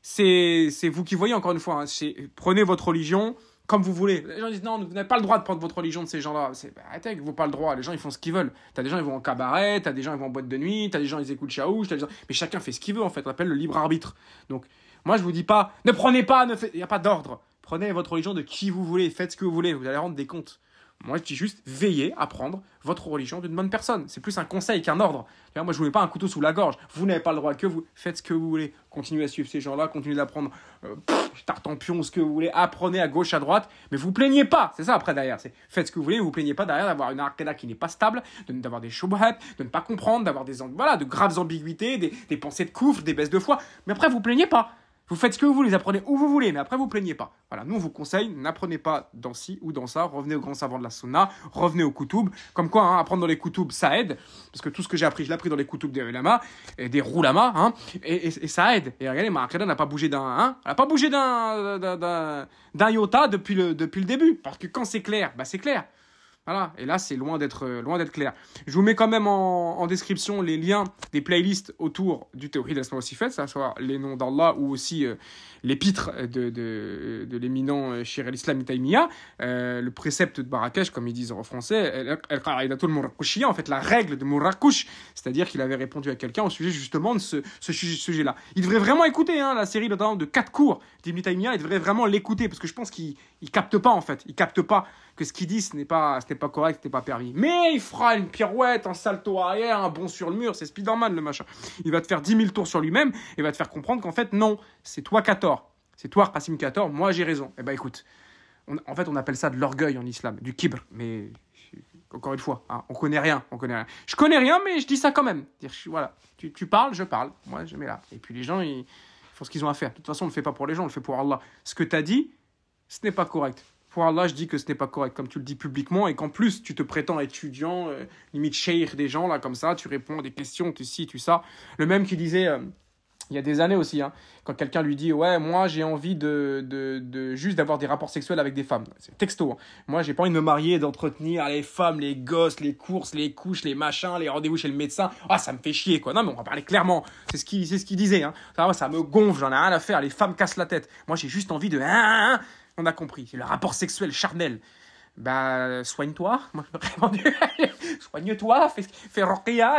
C'est vous qui voyez encore une fois. Hein. Prenez votre religion comme vous voulez. Les gens disent non, vous n'avez pas le droit de prendre votre religion de ces gens-là. C'est bah, arrêtez, vous pas le droit. Les gens ils font ce qu'ils veulent. T'as des gens ils vont en cabaret, t'as des gens ils vont en boîte de nuit, t'as des gens ils écoutent chaouche, des gens... mais chacun fait ce qu'il veut en fait. On appelle le libre arbitre. Donc moi je vous dis pas, ne prenez pas, il n'y a pas d'ordre. Prenez votre religion de qui vous voulez, faites ce que vous voulez, vous allez rendre des comptes. Moi, je dis juste, veillez à prendre votre religion d'une bonne personne. C'est plus un conseil qu'un ordre. Moi, je ne voulais pas un couteau sous la gorge. Vous n'avez pas le droit que vous. Faites ce que vous voulez. Continuez à suivre ces gens-là. Continuez d'apprendre euh, en pion ce que vous voulez. Apprenez à gauche, à droite. Mais vous plaignez pas. C'est ça après derrière. C'est faites ce que vous voulez. Vous plaignez pas derrière d'avoir une arcana qui n'est pas stable, d'avoir des shubhat, de ne pas comprendre, d'avoir des voilà, de graves ambiguïtés, des, pensées de couvre. des baisses de foi. Mais après, vous plaignez pas. Vous faites ce que vous voulez, vous apprenez où vous voulez, mais après vous plaignez pas. Voilà, nous on vous conseille, n'apprenez pas dans ci ou dans ça, revenez au grand savant de la sunna, revenez au kutub. Comme quoi, hein, apprendre dans les kutub, ça aide, parce que tout ce que j'ai appris, je l'ai appris dans les kutub des ulama, et des roulamas, hein, et, ça aide. Et regardez, n'a pas bougé d'un, hein, elle n'a pas bougé d'un, iota depuis le, depuis le début, parce que quand c'est clair, bah c'est clair. Voilà, et là, c'est loin d'être euh, loin d'être clair. Je vous mets quand même en, description les liens des playlists autour du Tawhid Asma aussi fait, ça savoir les noms d'Allah ou aussi euh, l'épître de, l'éminent euh, shirel al-Islam le précepte de Barakesh, comme ils disent en français, en fait, la règle de Murakush, c'est-à-dire qu'il avait répondu à quelqu'un au sujet justement de ce, sujet-là. Il devrait vraiment écouter hein, la série de quatre cours d'Ibn il devrait vraiment l'écouter parce que je pense qu'il ne capte pas en fait, il capte pas que ce qu'il dit, ce n'est pas, pas correct, ce n'est pas permis. Mais il fera une pirouette, un salto arrière, un bond sur le mur, c'est Spider-Man le machin. Il va te faire 10 000 tours sur lui-même et va te faire comprendre qu'en fait, non, c'est toi qui C'est toi, Qasim, qui as moi j'ai raison. Et eh ben écoute, en fait, on appelle ça de l'orgueil en islam, du kibr, mais encore une fois, hein, on connaît rien, on connaît rien. Je connais rien, mais je dis ça quand même. voilà, tu, tu, parles, je parle, moi je mets là. Et puis les gens, ils font ce qu'ils ont à faire. De toute façon, on ne le fait pas pour les gens, on le fait pour Allah. Ce que tu as dit, ce n'est pas correct là, je dis que ce n'est pas correct, comme tu le dis publiquement, et qu'en plus, tu te prétends étudiant, euh, limite cheikh des gens, là, comme ça, tu réponds à des questions, tu si, tu ça. Le même qui disait, euh, il y a des années aussi, hein, quand quelqu'un lui dit, ouais, moi, j'ai envie de, juste d'avoir des rapports sexuels avec des femmes. C'est texto. Hein. Moi, j'ai pas envie de me marier, d'entretenir ah, les femmes, les gosses, les courses, les couches, les machins, les rendez-vous chez le médecin. Ah, ça me fait chier, quoi. Non, mais on va parler clairement. C'est ce qu'il ce qui disait. Hein. Ça, ça me gonfle, j'en ai rien à faire. Les femmes cassent la tête. Moi, j'ai juste envie de on a compris. Le rapport sexuel charnel. Bah, soigne-toi. Moi, je soigne-toi, fais, fais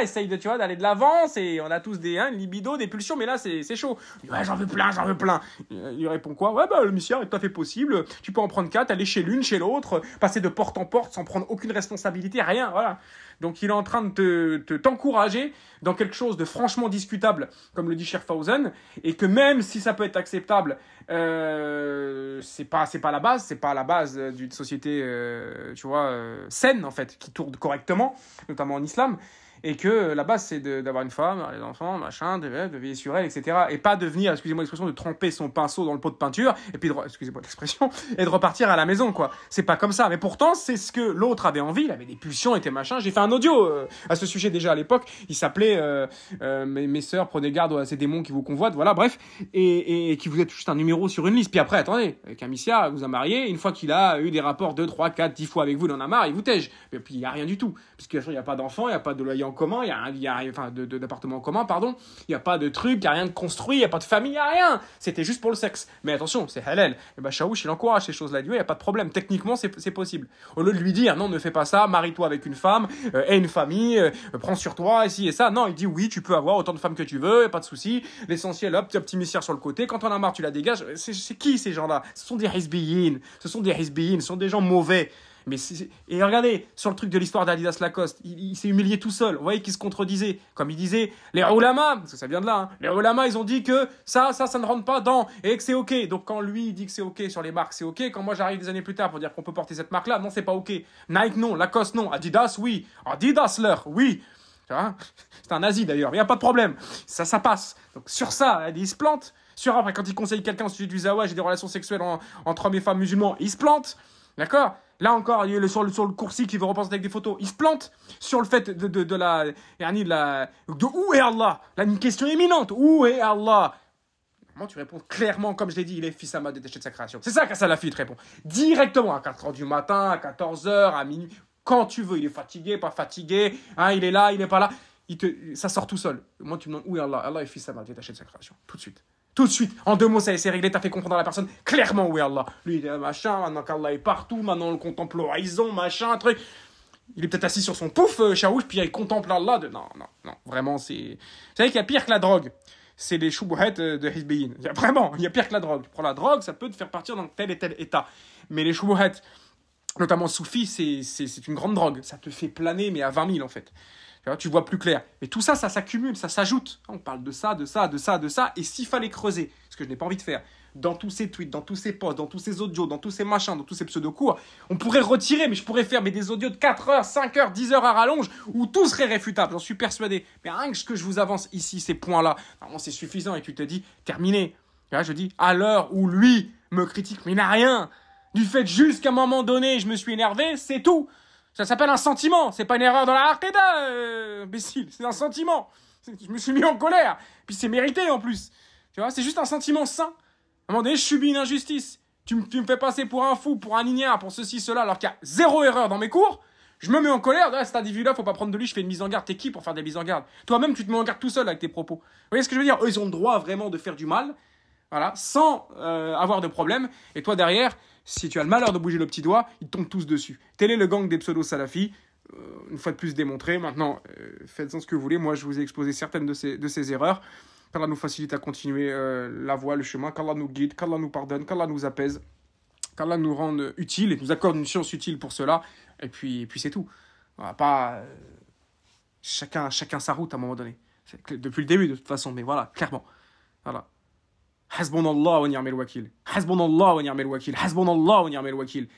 essaye de, tu vois, d'aller de l'avant. Et on a tous des hein, libido, des pulsions, mais là, c'est chaud. j'en veux plein, j'en veux plein. Il répond quoi Ouais, bah, le monsieur est tout à fait possible. Tu peux en prendre quatre, aller chez l'une, chez l'autre, passer de porte en porte sans prendre aucune responsabilité, rien, voilà. Donc, il est en train de t'encourager te, dans quelque chose de franchement discutable, comme le dit Scherfhausen, et que même si ça peut être acceptable, euh, c'est pas, pas la base, c'est pas la base euh, d'une société, euh, tu vois, saine, en fait, qui tourne correctement notamment en islam et que la base c'est d'avoir une femme, les enfants, machin, de, de, veiller sur elle, etc. Et pas de venir, excusez-moi l'expression, de tremper son pinceau dans le pot de peinture, et puis, excusez-moi l'expression, et de repartir à la maison, quoi. C'est pas comme ça. Mais pourtant, c'est ce que l'autre avait envie, il avait des pulsions, était machin. J'ai fait un audio euh, à ce sujet déjà à l'époque, il s'appelait euh, euh, Mes sœurs, prenez garde à ces démons qui vous convoitent, voilà, bref, et, qui vous êtes juste un numéro sur une liste. Puis après, attendez, Camicia vous a marié, une fois qu'il a eu des rapports 2, 3, 4, 10 fois avec vous, il en a marre, il vous tège. Et puis il n'y a rien du tout, parce qu'il n'y a pas d'enfant, il n'y a pas de loyer en commun, il y a, enfin, de, commun, pardon. Il n'y a pas de truc, il n'y a rien de construit, il n'y a pas de famille, il n'y a rien. C'était juste pour le sexe. Mais attention, c'est halal. Et bah, Shaouch, il encourage ces choses-là. il n'y a pas de problème. Techniquement, c'est, possible. Au lieu de lui dire, non, ne fais pas ça, marie-toi avec une femme, et euh, aie une famille, euh, prends sur toi, ici et ça. Non, il dit, oui, tu peux avoir autant de femmes que tu veux, pas de souci. L'essentiel, hop, petit sur le côté. Quand on a marre, tu la dégages. C'est, qui ces gens-là Ce sont des hisbiyin. Ce sont des hisbiyin. Ce sont des gens mauvais. Mais et regardez, sur le truc de l'histoire d'Adidas Lacoste, il, s'est humilié tout seul. Vous voyez qu'il se contredisait. Comme il disait, les ah, ulama, parce que ça vient de là, hein. les ulama, ils ont dit que ça, ça, ça ne rentre pas dans, et que c'est OK. Donc quand lui, il dit que c'est OK sur les marques, c'est OK. Quand moi, j'arrive des années plus tard pour dire qu'on peut porter cette marque-là, non, c'est pas OK. Nike, non. Lacoste, non. Adidas, oui. Adidas, leur, oui. C'est un nazi d'ailleurs, mais il a pas de problème. Ça, ça passe. Donc sur ça, il se plante. Sur après, quand il conseille quelqu'un au du zawaj et des relations sexuelles entre hommes et femmes musulmans, il se plante. D'accord Là encore, il est sur le, sur le coursi qui veut repenser avec des photos. Il se plante sur le fait de, de, la, yani de la. de où est Allah Là, une question imminente. « Où est Allah Moi, tu réponds clairement, comme je l'ai dit, il est fils à ma détaché de sa création. C'est ça te répond. Directement à 4h du matin, à 14h, à minuit, quand tu veux. Il est fatigué, pas fatigué, hein, il est là, il n'est pas là. Il te, ça sort tout seul. Moi, tu me demandes où est Allah Allah est fils à ma détaché de sa création. Tout de suite. Tout de suite, en deux mots, ça s'est réglé, t'as fait comprendre à la personne clairement où est Allah. Lui, il est un ah, machin, maintenant qu'Allah est partout, maintenant on le contemple l'horizon, machin, truc. Il est peut-être assis sur son pouf, euh, puis il contemple Allah Non, non, non, vraiment, c'est. Vous savez qu'il y a pire que la drogue. C'est les choubouhettes euh, de Hizbein. Il y a vraiment, il y a pire que la drogue. Tu prends la drogue, ça peut te faire partir dans tel et tel état. Mais les choubouhettes, notamment Soufi, c'est une grande drogue. Ça te fait planer, mais à 20 000 en fait tu vois plus clair. Mais tout ça, ça s'accumule, ça s'ajoute. On parle de ça, de ça, de ça, de ça. Et s'il fallait creuser, ce que je n'ai pas envie de faire, dans tous ces tweets, dans tous ces posts, dans tous ces audios, dans tous ces machins, dans tous ces pseudo-cours, on pourrait retirer, mais je pourrais faire des audios de 4 heures, 5 heures, 10 heures à rallonge, où tout serait réfutable, j'en suis persuadé. Mais rien que ce que je vous avance ici, ces points-là, normalement c'est suffisant et tu te dis, terminé. je dis, à l'heure où lui me critique, mais il n'a rien. Du fait juste qu'à un moment donné, je me suis énervé, c'est tout. Ça s'appelle un sentiment. C'est pas une erreur dans la euh, imbécile. C'est un sentiment. Je me suis mis en colère. Puis c'est mérité en plus. Tu vois, c'est juste un sentiment sain. À un moment donné, je subis une injustice. Tu, me, fais passer pour un fou, pour un ignare, pour ceci, cela, alors qu'il y a zéro erreur dans mes cours. Je me mets en colère. Ah, cet individu-là, faut pas prendre de lui. Je fais une mise en garde. T'es qui pour faire des mises en garde Toi-même, tu te mets en garde tout seul avec tes propos. Vous voyez ce que je veux dire Eux, ils ont le droit vraiment de faire du mal. Voilà, sans euh, avoir de problème. Et toi derrière, si tu as le malheur de bouger le petit doigt, ils tombent tous dessus. Tel est le gang des pseudo-salafis. Euh, une fois de plus démontré. Maintenant, euh, faites-en ce que vous voulez. Moi, je vous ai exposé certaines de ces, de ces erreurs. Qu'Allah nous facilite à continuer euh, la voie, le chemin. Qu'Allah nous guide, qu'Allah nous pardonne, qu'Allah nous apaise. Qu'Allah nous rende utile et nous accorde une science utile pour cela. Et puis, puis c'est tout. pas... Chacun, chacun sa route à un moment donné. Depuis le début, de toute façon, mais voilà, clairement. Voilà wa wakil. wa wakil. wa wakil.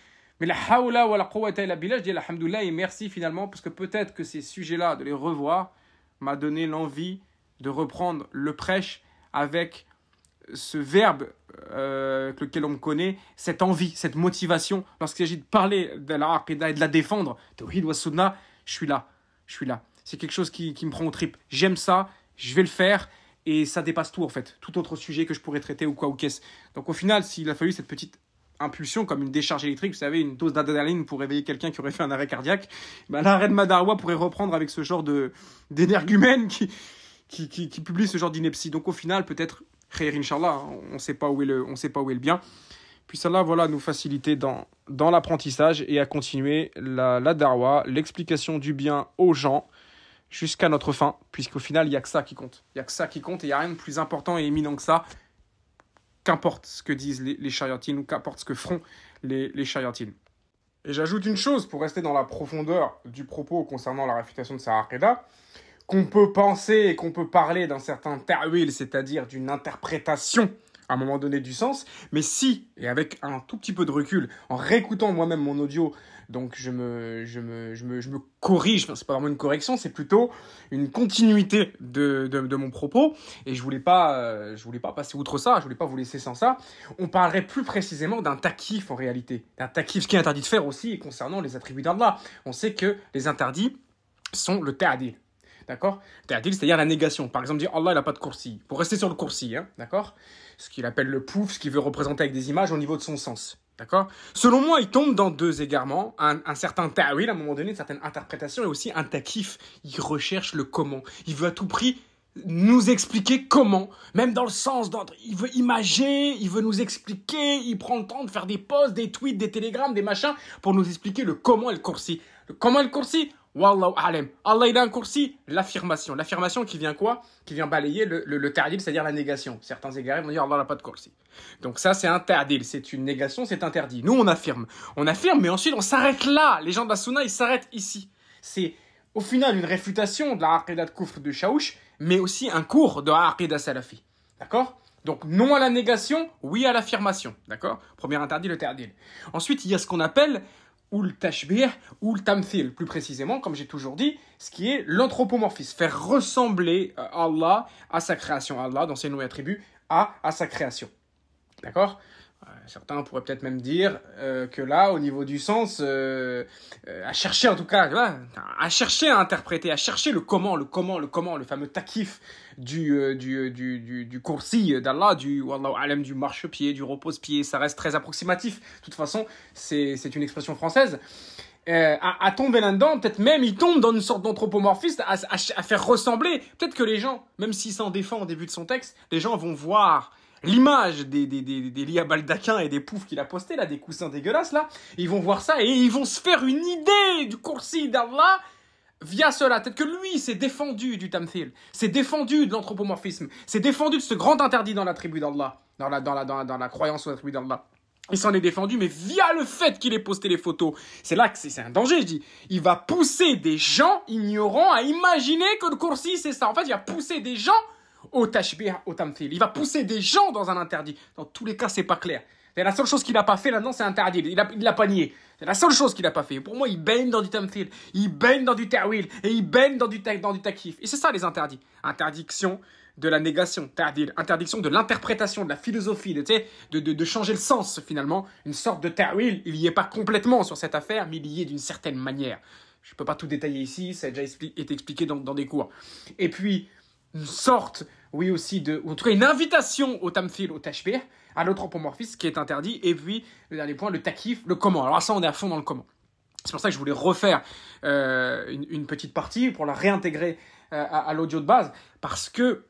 Mais la hawla wa la quwwata illa billah, je dis et merci finalement parce que peut-être que ces sujets-là de les revoir m'a donné l'envie de reprendre le prêche avec ce verbe euh, avec lequel on me connaît, cette envie, cette motivation, lorsqu'il s'agit de parler de la et de la défendre, Tawhid wa Sunnah, je suis là, je suis là. C'est quelque chose qui, qui me prend au trip. J'aime ça, je vais le faire et ça dépasse tout en fait, tout autre sujet que je pourrais traiter ou quoi ou qu'est-ce. Donc au final, s'il a fallu cette petite impulsion comme une décharge électrique, vous savez, une dose d'adrénaline pour réveiller quelqu'un qui aurait fait un arrêt cardiaque, eh ben, l'arrêt de Madarwa pourrait reprendre avec ce genre de d'énergumène qui, qui, publie ce genre d'ineptie. Donc au final, peut-être, Khair Inch'Allah, hein, on ne sait pas où est le, on sait pas où est bien. Puis cela voilà, nous faciliter dans, dans l'apprentissage et à continuer la, la darwa, l'explication du bien aux gens jusqu'à notre fin, puisqu'au final, il n'y a que ça qui compte. Il n'y a que ça qui compte et il n'y a rien de plus important et éminent que ça. Qu'importe ce que disent les, chariotines ou qu'importe ce que feront les, chariotines. Et j'ajoute une chose pour rester dans la profondeur du propos concernant la réfutation de Sarah Keda, qu'on peut penser et qu'on peut parler d'un certain ta'wil, c'est-à-dire d'une interprétation à un moment donné du sens, mais si, et avec un tout petit peu de recul, en réécoutant moi-même mon audio donc je me, je me, je me, corrige, c'est pas vraiment une correction, c'est plutôt une continuité de, mon propos. Et je voulais pas, euh, je voulais pas passer outre ça, je voulais pas vous laisser sans ça. On parlerait plus précisément d'un takif en réalité, d'un takif, ce qui est interdit de faire aussi concernant les attributs d'Allah. On sait que les interdits sont le ta'adil. D'accord Ta'adil, c'est-à-dire la négation. Par exemple, dire Allah, il n'a pas de coursi. Pour rester sur le coursi, hein. d'accord Ce qu'il appelle le pouf, ce qu'il veut représenter avec des images au niveau de son sens. D'accord Selon moi, il tombe dans deux égarements. Un, certain certain Oui, à un moment donné, une certaine interprétation et aussi un takif. Il recherche le comment. Il veut à tout prix nous expliquer comment, même dans le sens d'entre... Il veut imager, il veut nous expliquer, il prend le temps de faire des posts, des tweets, des télégrammes, des machins, pour nous expliquer le comment elle court Le comment elle court Wallahu Allah, il a un l'affirmation. L'affirmation qui vient quoi Qui vient balayer le, le, c'est-à-dire la négation. Certains égarés vont dire Allah n'a pas de coursi. Donc ça, c'est un interdit. C'est une négation, c'est interdit. Nous, on affirme. On affirme, mais ensuite, on s'arrête là. Les gens de la sunna, ils s'arrêtent ici. C'est au final une réfutation de la aqidah de Koufre de Shaouch, mais aussi un cours de la aqidah salafi. D'accord donc non à la négation, oui à l'affirmation. D'accord Premier interdit, le terdil. Ensuite, il y a ce qu'on appelle ou le tashbih, ou le tamthil, plus précisément, comme j'ai toujours dit, ce qui est l'anthropomorphisme, faire ressembler euh, Allah à sa création, Allah dans ses noms et attributs, à, à sa création. D'accord Certains pourraient peut-être même dire euh, que là, au niveau du sens, euh, euh, à chercher en tout cas, à chercher à interpréter, à chercher le comment, le comment, le comment, le fameux takif du, du, du, du, du coursi d'Allah, du Wallahu pied du marchepied, du repose-pied, ça reste très approximatif. De toute façon, c'est une expression française. À, tomber là-dedans, peut-être même il tombe dans une sorte d'anthropomorphisme, à, faire ressembler. Peut-être que les gens, même s'il s'en défend au début de son texte, les gens vont voir l'image des, des, des, Lia Baldaquin et des poufs qu'il a posté là, des coussins dégueulasses là, ils vont voir ça et ils vont se faire une idée du coursi d'Allah via cela. Peut-être que lui s'est défendu du tamthil, s'est défendu de l'anthropomorphisme, s'est défendu de ce grand interdit dans la tribu d'Allah, dans la, dans, la, dans, dans la croyance dans la tribu d'Allah. Il s'en est défendu, mais via le fait qu'il ait posté les photos. C'est là que c'est un danger, je dis. Il va pousser des gens ignorants à imaginer que le coursi, c'est ça. En fait, il va pousser des gens au tashbih, au tamthil. Il va pousser des gens dans un interdit. Dans tous les cas, c'est pas clair. C'est la seule chose qu'il n'a pas fait là-dedans, c'est interdit. Il l'a pas nié. C'est la seule chose qu'il n'a pas fait. Pour moi, il baigne dans du tamthil, il baigne dans du ta'wil, et il baigne dans du, dans du takif. Et c'est ça les interdits. Interdiction de la négation, Ta'wil. Interdiction de l'interprétation, de la philosophie, de, de, de, changer le sens finalement. Une sorte de ta'wil. Il y est pas complètement sur cette affaire, mais il y est d'une certaine manière. Je peux pas tout détailler ici, ça a déjà été expliqué dans, dans des cours. Et puis, une sorte oui aussi de, ou en tout cas une invitation au tamfil, au tashbih, à l'anthropomorphisme qui est interdit, et puis le dernier point, le takif, le comment. Alors ça, on est à fond dans le comment. C'est pour ça que je voulais refaire euh, une, petite partie pour la réintégrer euh, à, l'audio de base, parce que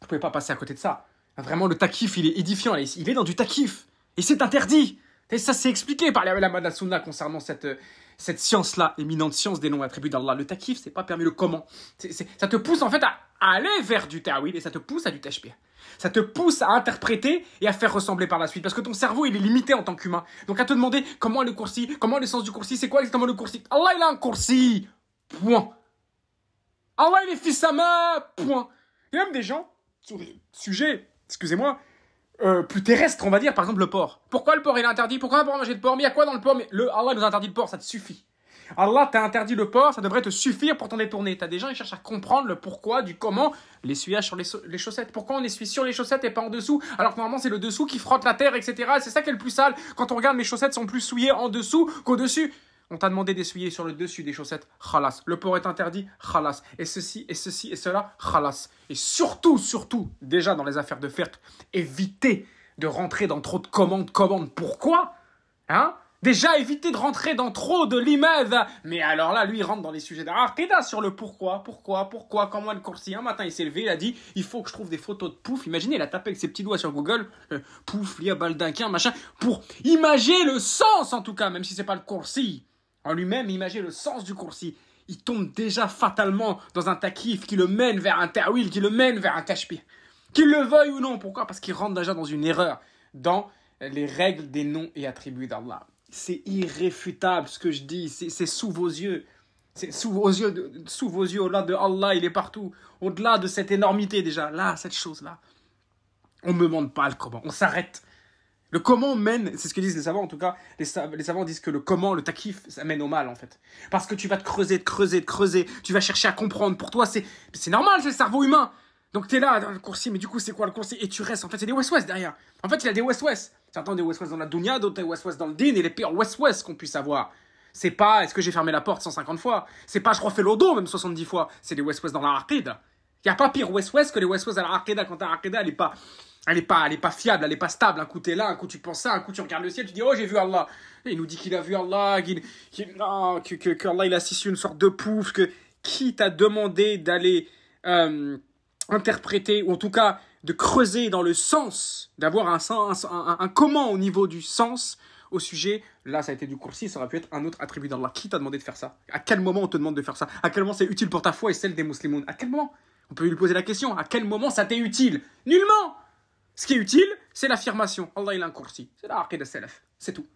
vous pouvez pas passer à côté de ça. Vraiment, le takif, il est édifiant, il est dans du takif, et c'est interdit. Et ça, c'est expliqué par les la sunna concernant cette, cette science-là, éminente science des noms attribués d'Allah. Le takif, c'est pas permis, le comment. ça te pousse en fait à aller vers du ta'wil et ça te pousse à du tashbih. Ça te pousse à interpréter et à faire ressembler par la suite. Parce que ton cerveau, il est limité en tant qu'humain. Donc à te demander comment est le coursi, comment est le sens du coursi, c'est quoi exactement le coursi. Allah, il a un coursi. Point. Allah, il est fils à main. Point. Il y a même des gens, sur des sujets, excusez-moi, euh, plus terrestre on va dire, par exemple le porc. Pourquoi le porc, il est interdit Pourquoi on peut pas manger de porc Mais il y a quoi dans le porc Mais le Allah nous interdit le porc, ça te suffit. Allah t'a interdit le port, ça devrait te suffire pour t'en détourner. T'as des gens qui cherchent à comprendre le pourquoi, du comment, l'essuyage sur les, chaussettes. Pourquoi on essuie sur les chaussettes et pas en dessous Alors que normalement, c'est le dessous qui frotte la terre, etc. c'est ça qui est le plus sale. Quand on regarde, mes chaussettes sont plus souillées en dessous qu'au-dessus. On t'a demandé d'essuyer sur le dessus des chaussettes, khalas. Le port est interdit, khalas. Et ceci, et ceci, et cela, khalas. Et surtout, surtout, déjà dans les affaires de ferte évitez de rentrer dans trop de commandes, commandes. Pourquoi Hein Déjà, éviter de rentrer dans trop de l'immeuve Mais alors là, lui, il rentre dans les sujets d'Aqida sur le pourquoi, pourquoi, pourquoi. comment le coursier, un matin, il s'est levé, il a dit il faut que je trouve des photos de pouf. Imaginez, il a tapé avec ses petits doigts sur Google euh, pouf, Lia Baldinquin, machin, pour imaginer le sens en tout cas, même si c'est pas le coursier en lui-même, imaginer le sens du coursier Il tombe déjà fatalement dans un takif qui le mène vers un ta'wil, qui le mène vers un tashbih. Qu'il le veuille ou non, pourquoi Parce qu'il rentre déjà dans une erreur, dans les règles des noms et attributs d'Allah c'est irréfutable ce que je dis, c'est sous vos yeux. C'est sous vos yeux, sous vos yeux, au-delà de Allah, il est partout. Au-delà de cette énormité déjà, là, cette chose-là. On ne demande pas le comment, on s'arrête. Le comment mène, c'est ce que disent les savants en tout cas, les, savants disent que le comment, le takif, ça mène au mal en fait. Parce que tu vas te creuser, te creuser, te creuser, tu vas chercher à comprendre. Pour toi, c'est normal, c'est le cerveau humain. Donc tu es là dans le coursier, mais du coup, c'est quoi le coursier Et tu restes, en fait, c'est des West-West derrière. En fait, il y a des West-West. Certains ont des West-West dans la Dunya, d'autres des West-West dans le Din, et les pires West-West qu'on puisse avoir. C'est pas est-ce que j'ai fermé la porte 150 fois C'est pas je refais le dos même 70 fois. C'est des West-West dans la Aqid. Il a pas pire West-West que les West-West à la Aqida quand ta Aqida elle Elle n'est pas, elle est pas fiable, elle n'est pas stable. Un coup t'es là, un coup tu penses ça, un coup tu regardes le ciel, tu dis oh j'ai vu Allah. Et il nous dit qu'il a vu Allah, qu'il, que, que, il a cissé une sorte de pouf, que qui t'a demandé d'aller euh, interpréter ou en tout cas de creuser dans le sens, d'avoir un, sens, un, comment au niveau du sens au sujet. Là, ça a été du coursi, ça aurait pu être un autre attribut d'Allah. Qui t'a demandé de faire ça À quel moment on te demande de faire ça À quel moment c'est utile pour ta foi et celle des musulmans À quel moment On peut lui poser la question. À quel moment ça t'est utile Nullement Ce qui est utile, c'est l'affirmation. Allah, il a un coursi. C'est la de salaf. C'est tout.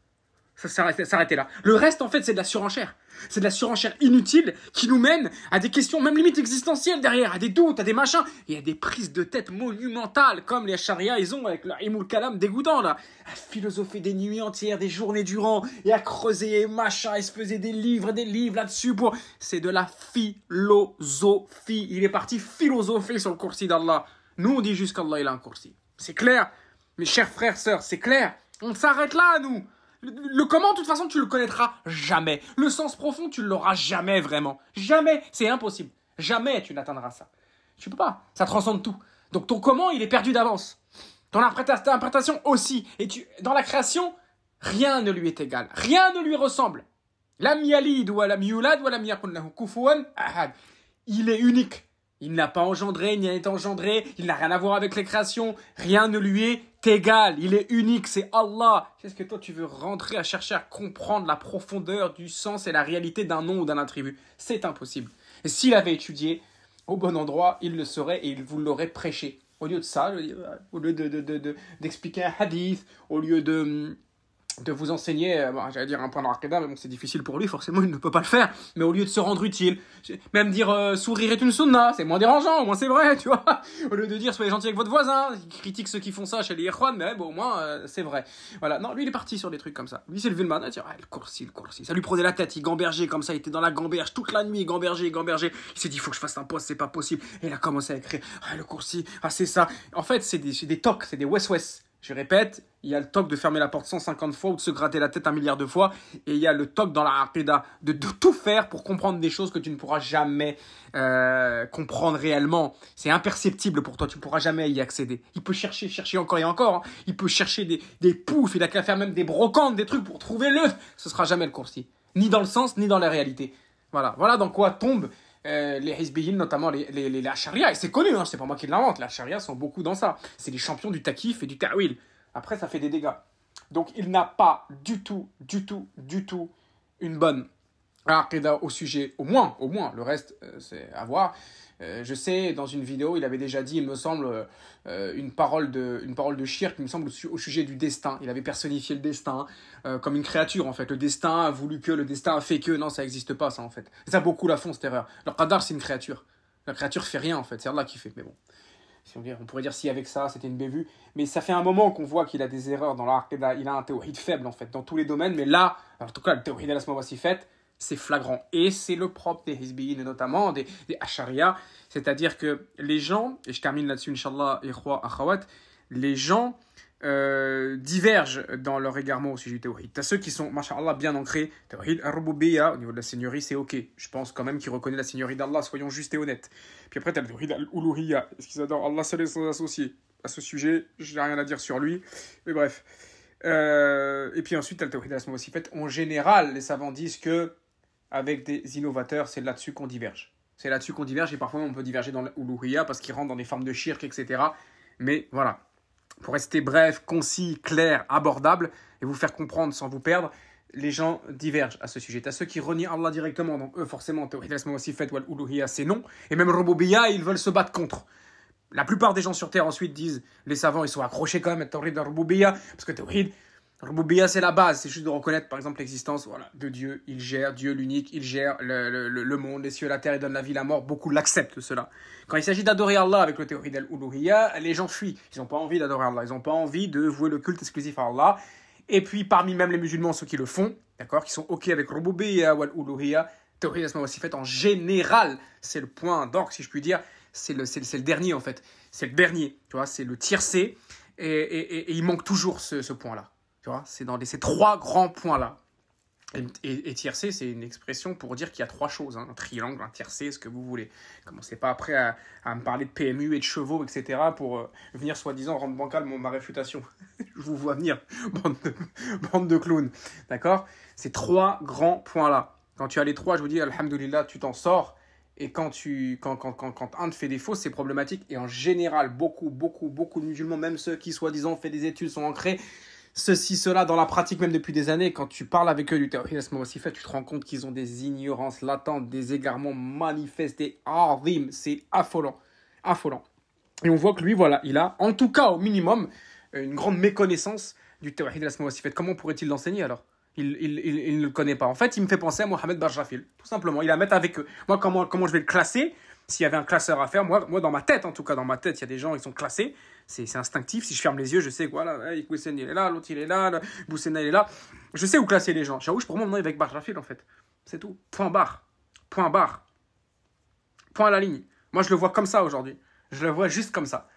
Ça s'arrêtait là. Le reste, en fait, c'est de la surenchère. C'est de la surenchère inutile qui nous mène à des questions, même limite existentielles derrière, à des doutes, à des machins, et à des prises de tête monumentales, comme les Sharia, ils ont avec leur Imoul Kalam dégoûtant, là. À philosopher des nuits entières, des journées durant, et à creuser et machin, et se faisait des livres, des livres là-dessus C'est de la philosophie. Il est parti philosopher sur le coursi d'Allah. Nous, on dit juste qu'Allah, il a un coursi. C'est clair. Mes chers frères, sœurs, c'est clair. On s'arrête là, nous. Le, comment, de toute façon, tu le connaîtras jamais. Le sens profond, tu ne l'auras jamais vraiment. Jamais. C'est impossible. Jamais tu n'atteindras ça. Tu ne peux pas. Ça transcende tout. Donc ton comment, il est perdu d'avance. Ton interprétation aussi. Et tu, dans la création, rien ne lui est égal. Rien ne lui ressemble. la ou ou la ou Il est unique. Il n'a pas engendré, il n'y a été engendré, il n'a rien à voir avec les créations, rien ne lui est égal, il est unique, c'est Allah. Qu'est-ce que toi tu veux rentrer à chercher à comprendre la profondeur du sens et la réalité d'un nom ou d'un attribut C'est impossible. Et s'il avait étudié au bon endroit, il le saurait et il vous l'aurait prêché. Au lieu de ça, au lieu d'expliquer de, de, un hadith, au lieu de de vous enseigner, euh, bon, j'allais dire un point de mais bon, c'est difficile pour lui, forcément, il ne peut pas le faire. Mais au lieu de se rendre utile, même dire euh, sourire est une sunna, c'est moins dérangeant, au moins c'est vrai, tu vois. Au lieu de dire soyez gentil avec votre voisin, il critique ceux qui font ça chez les Irwan, mais bon, au moins euh, c'est vrai. Voilà, non, lui il est parti sur des trucs comme ça. Lui c'est le Vilman, il dit, ah, le coursi, le coursi. Ça lui prenait la tête, il gambergeait comme ça, il était dans la gamberge toute la nuit, il gambergeait, il gambergeait. Il s'est dit, il faut que je fasse un poste, c'est pas possible. Et il a commencé à écrire, ah, le coursi, ah, c'est ça. En fait, c'est des, des tocs, c'est des West-West. Je répète, il y a le toc de fermer la porte 150 fois ou de se gratter la tête un milliard de fois. Et il y a le toc dans la rapidah de, tout faire pour comprendre des choses que tu ne pourras jamais euh, comprendre réellement. C'est imperceptible pour toi, tu ne pourras jamais y accéder. Il peut chercher, chercher encore et encore. Hein. Il peut chercher des, poufs, il a qu'à faire même des brocantes, des trucs pour trouver l'œuf. Ce sera jamais le coursier. Ni dans le sens, ni dans la réalité. Voilà, voilà dans quoi tombe euh, les Hezbollah, notamment les, les, et c'est connu, hein, c'est pas moi qui l'invente, les acharia sont beaucoup dans ça. C'est les champions du takif et du ta'wil. Après, ça fait des dégâts. Donc, il n'a pas du tout, du tout, du tout une bonne Arkeda, au sujet, au moins, au moins, le reste, euh, c'est à voir. Euh, je sais, dans une vidéo, il avait déjà dit, il me semble, euh, une parole de, une parole de Shirk, il me semble, au sujet du destin. Il avait personnifié le destin comme une créature, en fait. Le destin a voulu que, le destin a fait que. Non, ça n'existe pas, ça, en fait. ça, beaucoup la font, cette erreur. Le qadar, c'est une créature. La créature fait rien, en fait. C'est Allah qui fait. Mais bon. Si on, pourrait dire si avec ça, c'était une bévue. Mais ça fait un moment qu'on voit qu'il a des erreurs dans l'Arkeda. Il a un tawhid faible, en fait, dans tous les domaines. Mais là, en tout cas, le la moment voici fait c'est flagrant. Et c'est le propre des Hizbiyin, notamment des, des C'est-à-dire que les gens, et je termine là-dessus, Inch'Allah, Ikhwa, Akhawat, les gens euh, divergent dans leur égarement au sujet du Tawhid. T'as ceux qui sont, machallah bien ancrés. Tawhid al au niveau de la seigneurie, c'est ok. Je pense quand même qu'ils reconnaissent la seigneurie d'Allah, soyons justes et honnêtes. Puis après, t'as le Tawhid al uluhiya Est-ce qu'ils adorent Allah seul et sans associé À ce sujet, je n'ai rien à dire sur lui. Mais bref. Euh, et puis ensuite, t'as le Tawhid al aussi. fait, en général, les savants disent que avec des innovateurs, c'est là-dessus qu'on diverge. C'est là-dessus qu'on diverge et parfois on peut diverger dans l'oulouhia parce qu'il rentre dans des formes de shirk, etc. Mais voilà, pour rester bref, concis, clair, abordable et vous faire comprendre sans vous perdre, les gens divergent à ce sujet. T'as ceux qui renient Allah directement, donc eux forcément, Tawhid aussi fait ou l'oulouhia c'est non. Et même Robobiya, ils veulent se battre contre. La plupart des gens sur Terre ensuite disent, les savants, ils sont accrochés quand même à Tawhid al parce que Tawhid, Rububiyya, c'est la base, c'est juste de reconnaître par exemple l'existence de Dieu, il gère, Dieu l'unique, il gère le, monde, les cieux, la terre, il donne la vie, la mort, beaucoup l'acceptent cela. Quand il s'agit d'adorer Allah avec le théorie dal uluhiyah les gens fuient, ils n'ont pas envie d'adorer Allah, ils n'ont pas envie de vouer le culte exclusif à Allah. Et puis parmi même les musulmans, ceux qui le font, d'accord, qui sont ok avec Rububiyya ou al uluhiyah théorie d'Asma aussi faite en général, c'est le point d'orgue si je puis dire, c'est le, dernier en fait, c'est le dernier, tu vois, c'est le tiercé, et, il manque toujours ce point-là c'est dans ces trois grands points-là. Et, et, tiercé, c'est une expression pour dire qu'il y a trois choses, hein. un triangle, un tiercé, ce que vous voulez. Commencez pas après à, me parler de PMU et de chevaux, etc., pour euh, venir soi-disant rendre bancal mon, ma réfutation. Je vous vois venir, bande de, bande clowns. D'accord Ces trois grands points-là. Quand tu as les trois, je vous dis, Alhamdulillah, tu t'en sors. Et quand, tu, quand, quand, quand, quand un te fait défaut, c'est problématique. Et en général, beaucoup, beaucoup, beaucoup de musulmans, même ceux qui soi-disant font des études, sont ancrés ceci, cela, dans la pratique même depuis des années, quand tu parles avec eux du théorie aussi tu te rends compte qu'ils ont des ignorances latentes, des égarements manifestes et rimes c'est affolant, affolant. Et on voit que lui, voilà, il a, en tout cas au minimum, une grande méconnaissance du théorie de la Comment pourrait-il l'enseigner alors il, ne le connaît pas. En fait, il me fait penser à Mohamed Barjafil, tout simplement. Il a mettre avec eux. Moi, comment, je vais le classer S'il y avait un classeur à faire, moi, dans ma tête, en tout cas, dans ma tête, il y a des gens, qui sont classés c'est instinctif. Si je ferme les yeux, je sais quoi là il est là, l'autre il est là, Boussena il est là. Je sais où classer les gens. Chaouch, pour moi, maintenant, il avec barrafil en fait. C'est tout. Point barre. Point barre. Point à la ligne. Moi, je le vois comme ça aujourd'hui. Je le vois juste comme ça.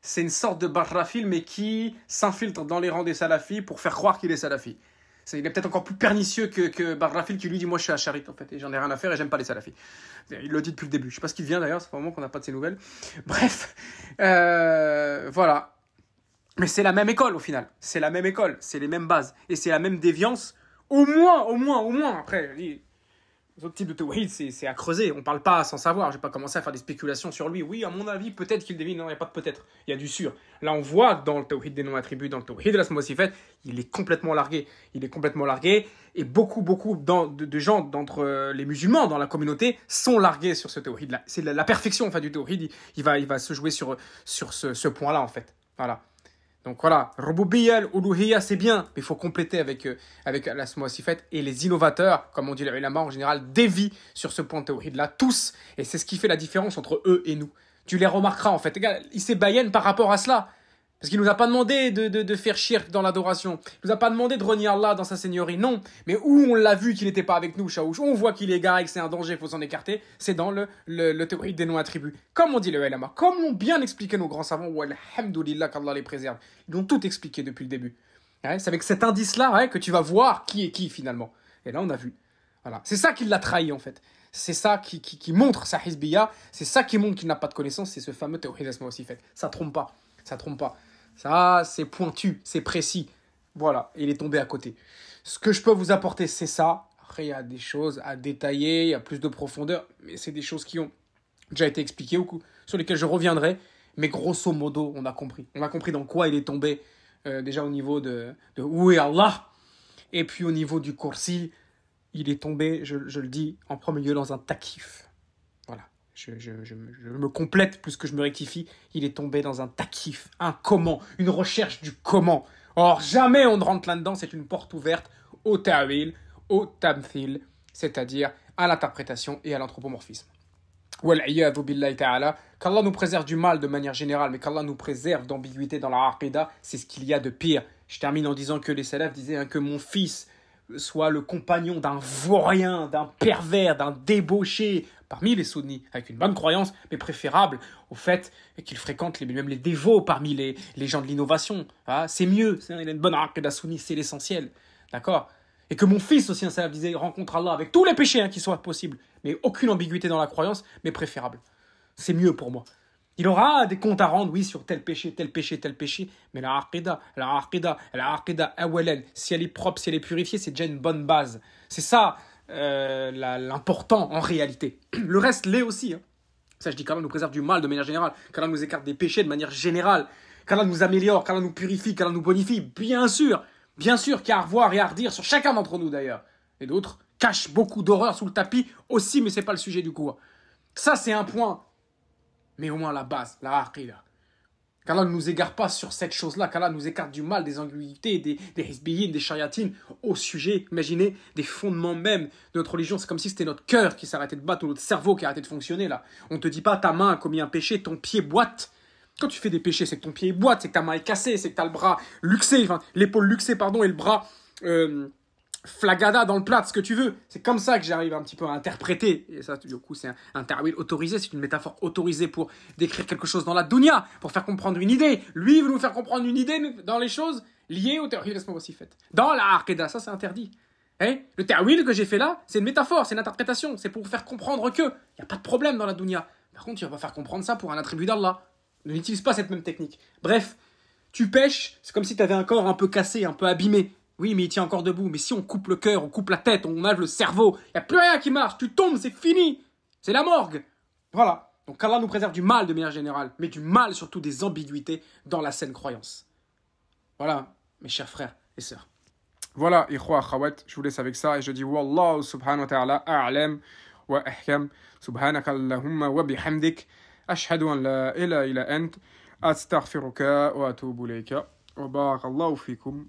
C'est une sorte de barrafil mais qui s'infiltre dans les rangs des salafis pour faire croire qu'il est salafi. C'est, il est peut-être encore plus pernicieux que, que Barrafil qui lui dit Moi je suis à Charite en fait, et j'en ai rien à faire et j'aime pas les salafis. Il le dit depuis le début. Je sais pas ce qu'il vient d'ailleurs, c'est moment qu'on n'a pas de ses nouvelles. Bref, euh, voilà. Mais c'est la même école au final. C'est la même école, c'est les mêmes bases et c'est la même déviance. Au moins, au moins, au moins. Après, les autres types de tawhid, c'est à creuser. On parle pas sans savoir. Je pas commencé à faire des spéculations sur lui. Oui, à mon avis, peut-être qu'il devine. Non, il n'y a pas de peut-être. Il y a du sûr. Là, on voit dans le Tawhid des noms attributs dans le Tawhid de la fait il est complètement largué. Il est complètement largué. Et beaucoup, beaucoup de, gens d'entre euh, les musulmans dans la communauté sont largués sur ce Tawhid-là. C'est la, perfection, enfin, du Tawhid. Il, va, il va se jouer sur, sur ce, ce point-là, en fait. Voilà. Donc voilà, Rububiya, Uluhiya, c'est bien, mais il faut compléter avec, euh, avec la fait et les innovateurs, comme on dit les ulama en général, dévient sur ce point de là tous. Et c'est ce qui fait la différence entre eux et nous. Tu les remarqueras en fait. s'est Bayen par rapport à cela. Parce qu'il nous a pas demandé de, de, faire shirk dans l'adoration. Il nous a pas demandé de renier Allah dans sa seigneurie. Non. Mais où on l'a vu qu'il n'était pas avec nous, Shaouch. On voit qu'il est et que c'est un danger, faut s'en écarter. C'est dans le, le, le théorie des noms attributs. Comme on dit le LMA. Comme l'ont bien expliqué nos grands savants. Alhamdoulilah qu'Allah les préserve. Ils l'ont tout expliqué depuis le début. c'est avec cet indice-là que tu vas voir qui est qui finalement. Et là, on a vu. Voilà. C'est ça qui l'a trahi en fait. C'est ça qui, qui, montre sa hisbiya, C'est ça qui montre qu'il n'a pas de connaissance. C'est ce fameux théorisme aussi fait. Ça trompe pas. Ça trompe pas. Ça, c'est pointu, c'est précis. Voilà, il est tombé à côté. Ce que je peux vous apporter, c'est ça. Après, il y a des choses à détailler, il y a plus de profondeur, mais c'est des choses qui ont déjà été expliquées, sur lesquelles je reviendrai. Mais grosso modo, on a compris. On a compris dans quoi il est tombé, euh, déjà au niveau de, de où est Allah, et puis au niveau du coursil il est tombé, je, je le dis, en premier lieu dans un takif. Je, me complète plus que je me rectifie. Il est tombé dans un taquif, un comment, une recherche du comment. Or, jamais on ne rentre là-dedans, c'est une porte ouverte au ta'wil, au tamthil, c'est-à-dire à, l'interprétation et à l'anthropomorphisme. taala. Qu'Allah nous préserve du mal de manière générale, mais qu'Allah nous préserve d'ambiguïté dans la harpeda, c'est ce qu'il y a de pire. Je termine en disant que les salaf disaient hein, que mon fils, soit le compagnon d'un vaurien, d'un pervers, d'un débauché parmi les sunnis, avec une bonne croyance, mais préférable au fait qu'il fréquente les, même les dévots parmi les, gens de l'innovation. Ah, c'est mieux, c'est une bonne la sunni, c'est l'essentiel. D'accord et que mon fils aussi, un salaf rencontre Allah avec tous les péchés hein, qui soient possibles, mais aucune ambiguïté dans la croyance, mais préférable. C'est mieux pour moi. Il aura des comptes à rendre, oui, sur tel péché, tel péché, tel péché. Mais la harqida, la harqida, la harqida, awelen, si elle est propre, si elle est purifiée, c'est déjà une bonne base. C'est ça euh, l'important en réalité. Le reste l'est aussi. Hein. Ça, je dis qu'Allah nous préserve du mal de manière générale, qu'Allah nous écarte des péchés de manière générale, qu'Allah nous améliore, qu'Allah nous purifie, qu'Allah nous bonifie. Bien sûr, bien sûr qu'il y a à revoir et à redire sur chacun d'entre nous d'ailleurs. Et d'autres cachent beaucoup d'horreurs sous le tapis aussi, mais c'est pas le sujet du cours. Hein. Ça, c'est un point mais au moins la base, la là, Qu'Allah ne nous égare pas sur cette chose-là, qu'Allah nous écarte du mal, des ambiguïtés, des, des des chariatines, au sujet, imaginez, des fondements même de notre religion. C'est comme si c'était notre cœur qui s'arrêtait de battre ou notre cerveau qui arrêtait de fonctionner là. On ne te dit pas ta main a commis un péché, ton pied boite. Quand tu fais des péchés, c'est que ton pied boite, c'est que ta main est cassée, c'est que tu as le bras luxé, enfin, l'épaule luxée, pardon, et le bras. Euh, flagada dans le plat, ce que tu veux. C'est comme ça que j'arrive un petit peu à interpréter. Et ça, du coup, c'est un, un autorisé, c'est une métaphore autorisée pour décrire quelque chose dans la dunya, pour faire comprendre une idée. Lui, veut nous faire comprendre une idée dans les choses liées au terrorisme aussi fait. Dans la ça, c'est interdit. hein le tarwil que j'ai fait là, c'est une métaphore, c'est une interprétation, c'est pour vous faire comprendre que il n'y a pas de problème dans la dunya. Par contre, tu vas pas faire comprendre ça pour un attribut d'Allah. Ne n'utilise pas cette même technique. Bref, tu pêches, c'est comme si tu avais un corps un peu cassé, un peu abîmé. Oui, mais il tient encore debout. Mais si on coupe le cœur, on coupe la tête, on enlève le cerveau, il n'y a plus rien qui marche. Tu tombes, c'est fini. C'est la morgue. Voilà. Donc Allah nous préserve du mal de manière générale, mais du mal surtout des ambiguïtés dans la saine croyance. Voilà, mes chers frères et sœurs. Voilà, Ikhwa Khawat, je vous laisse avec ça et je dis subhanahu wa ta'ala a'lam wa ahkam subhanaka wa bihamdik ashhadu an la ilaha illa ant astaghfiruka wa atubu wa barakallahu fikum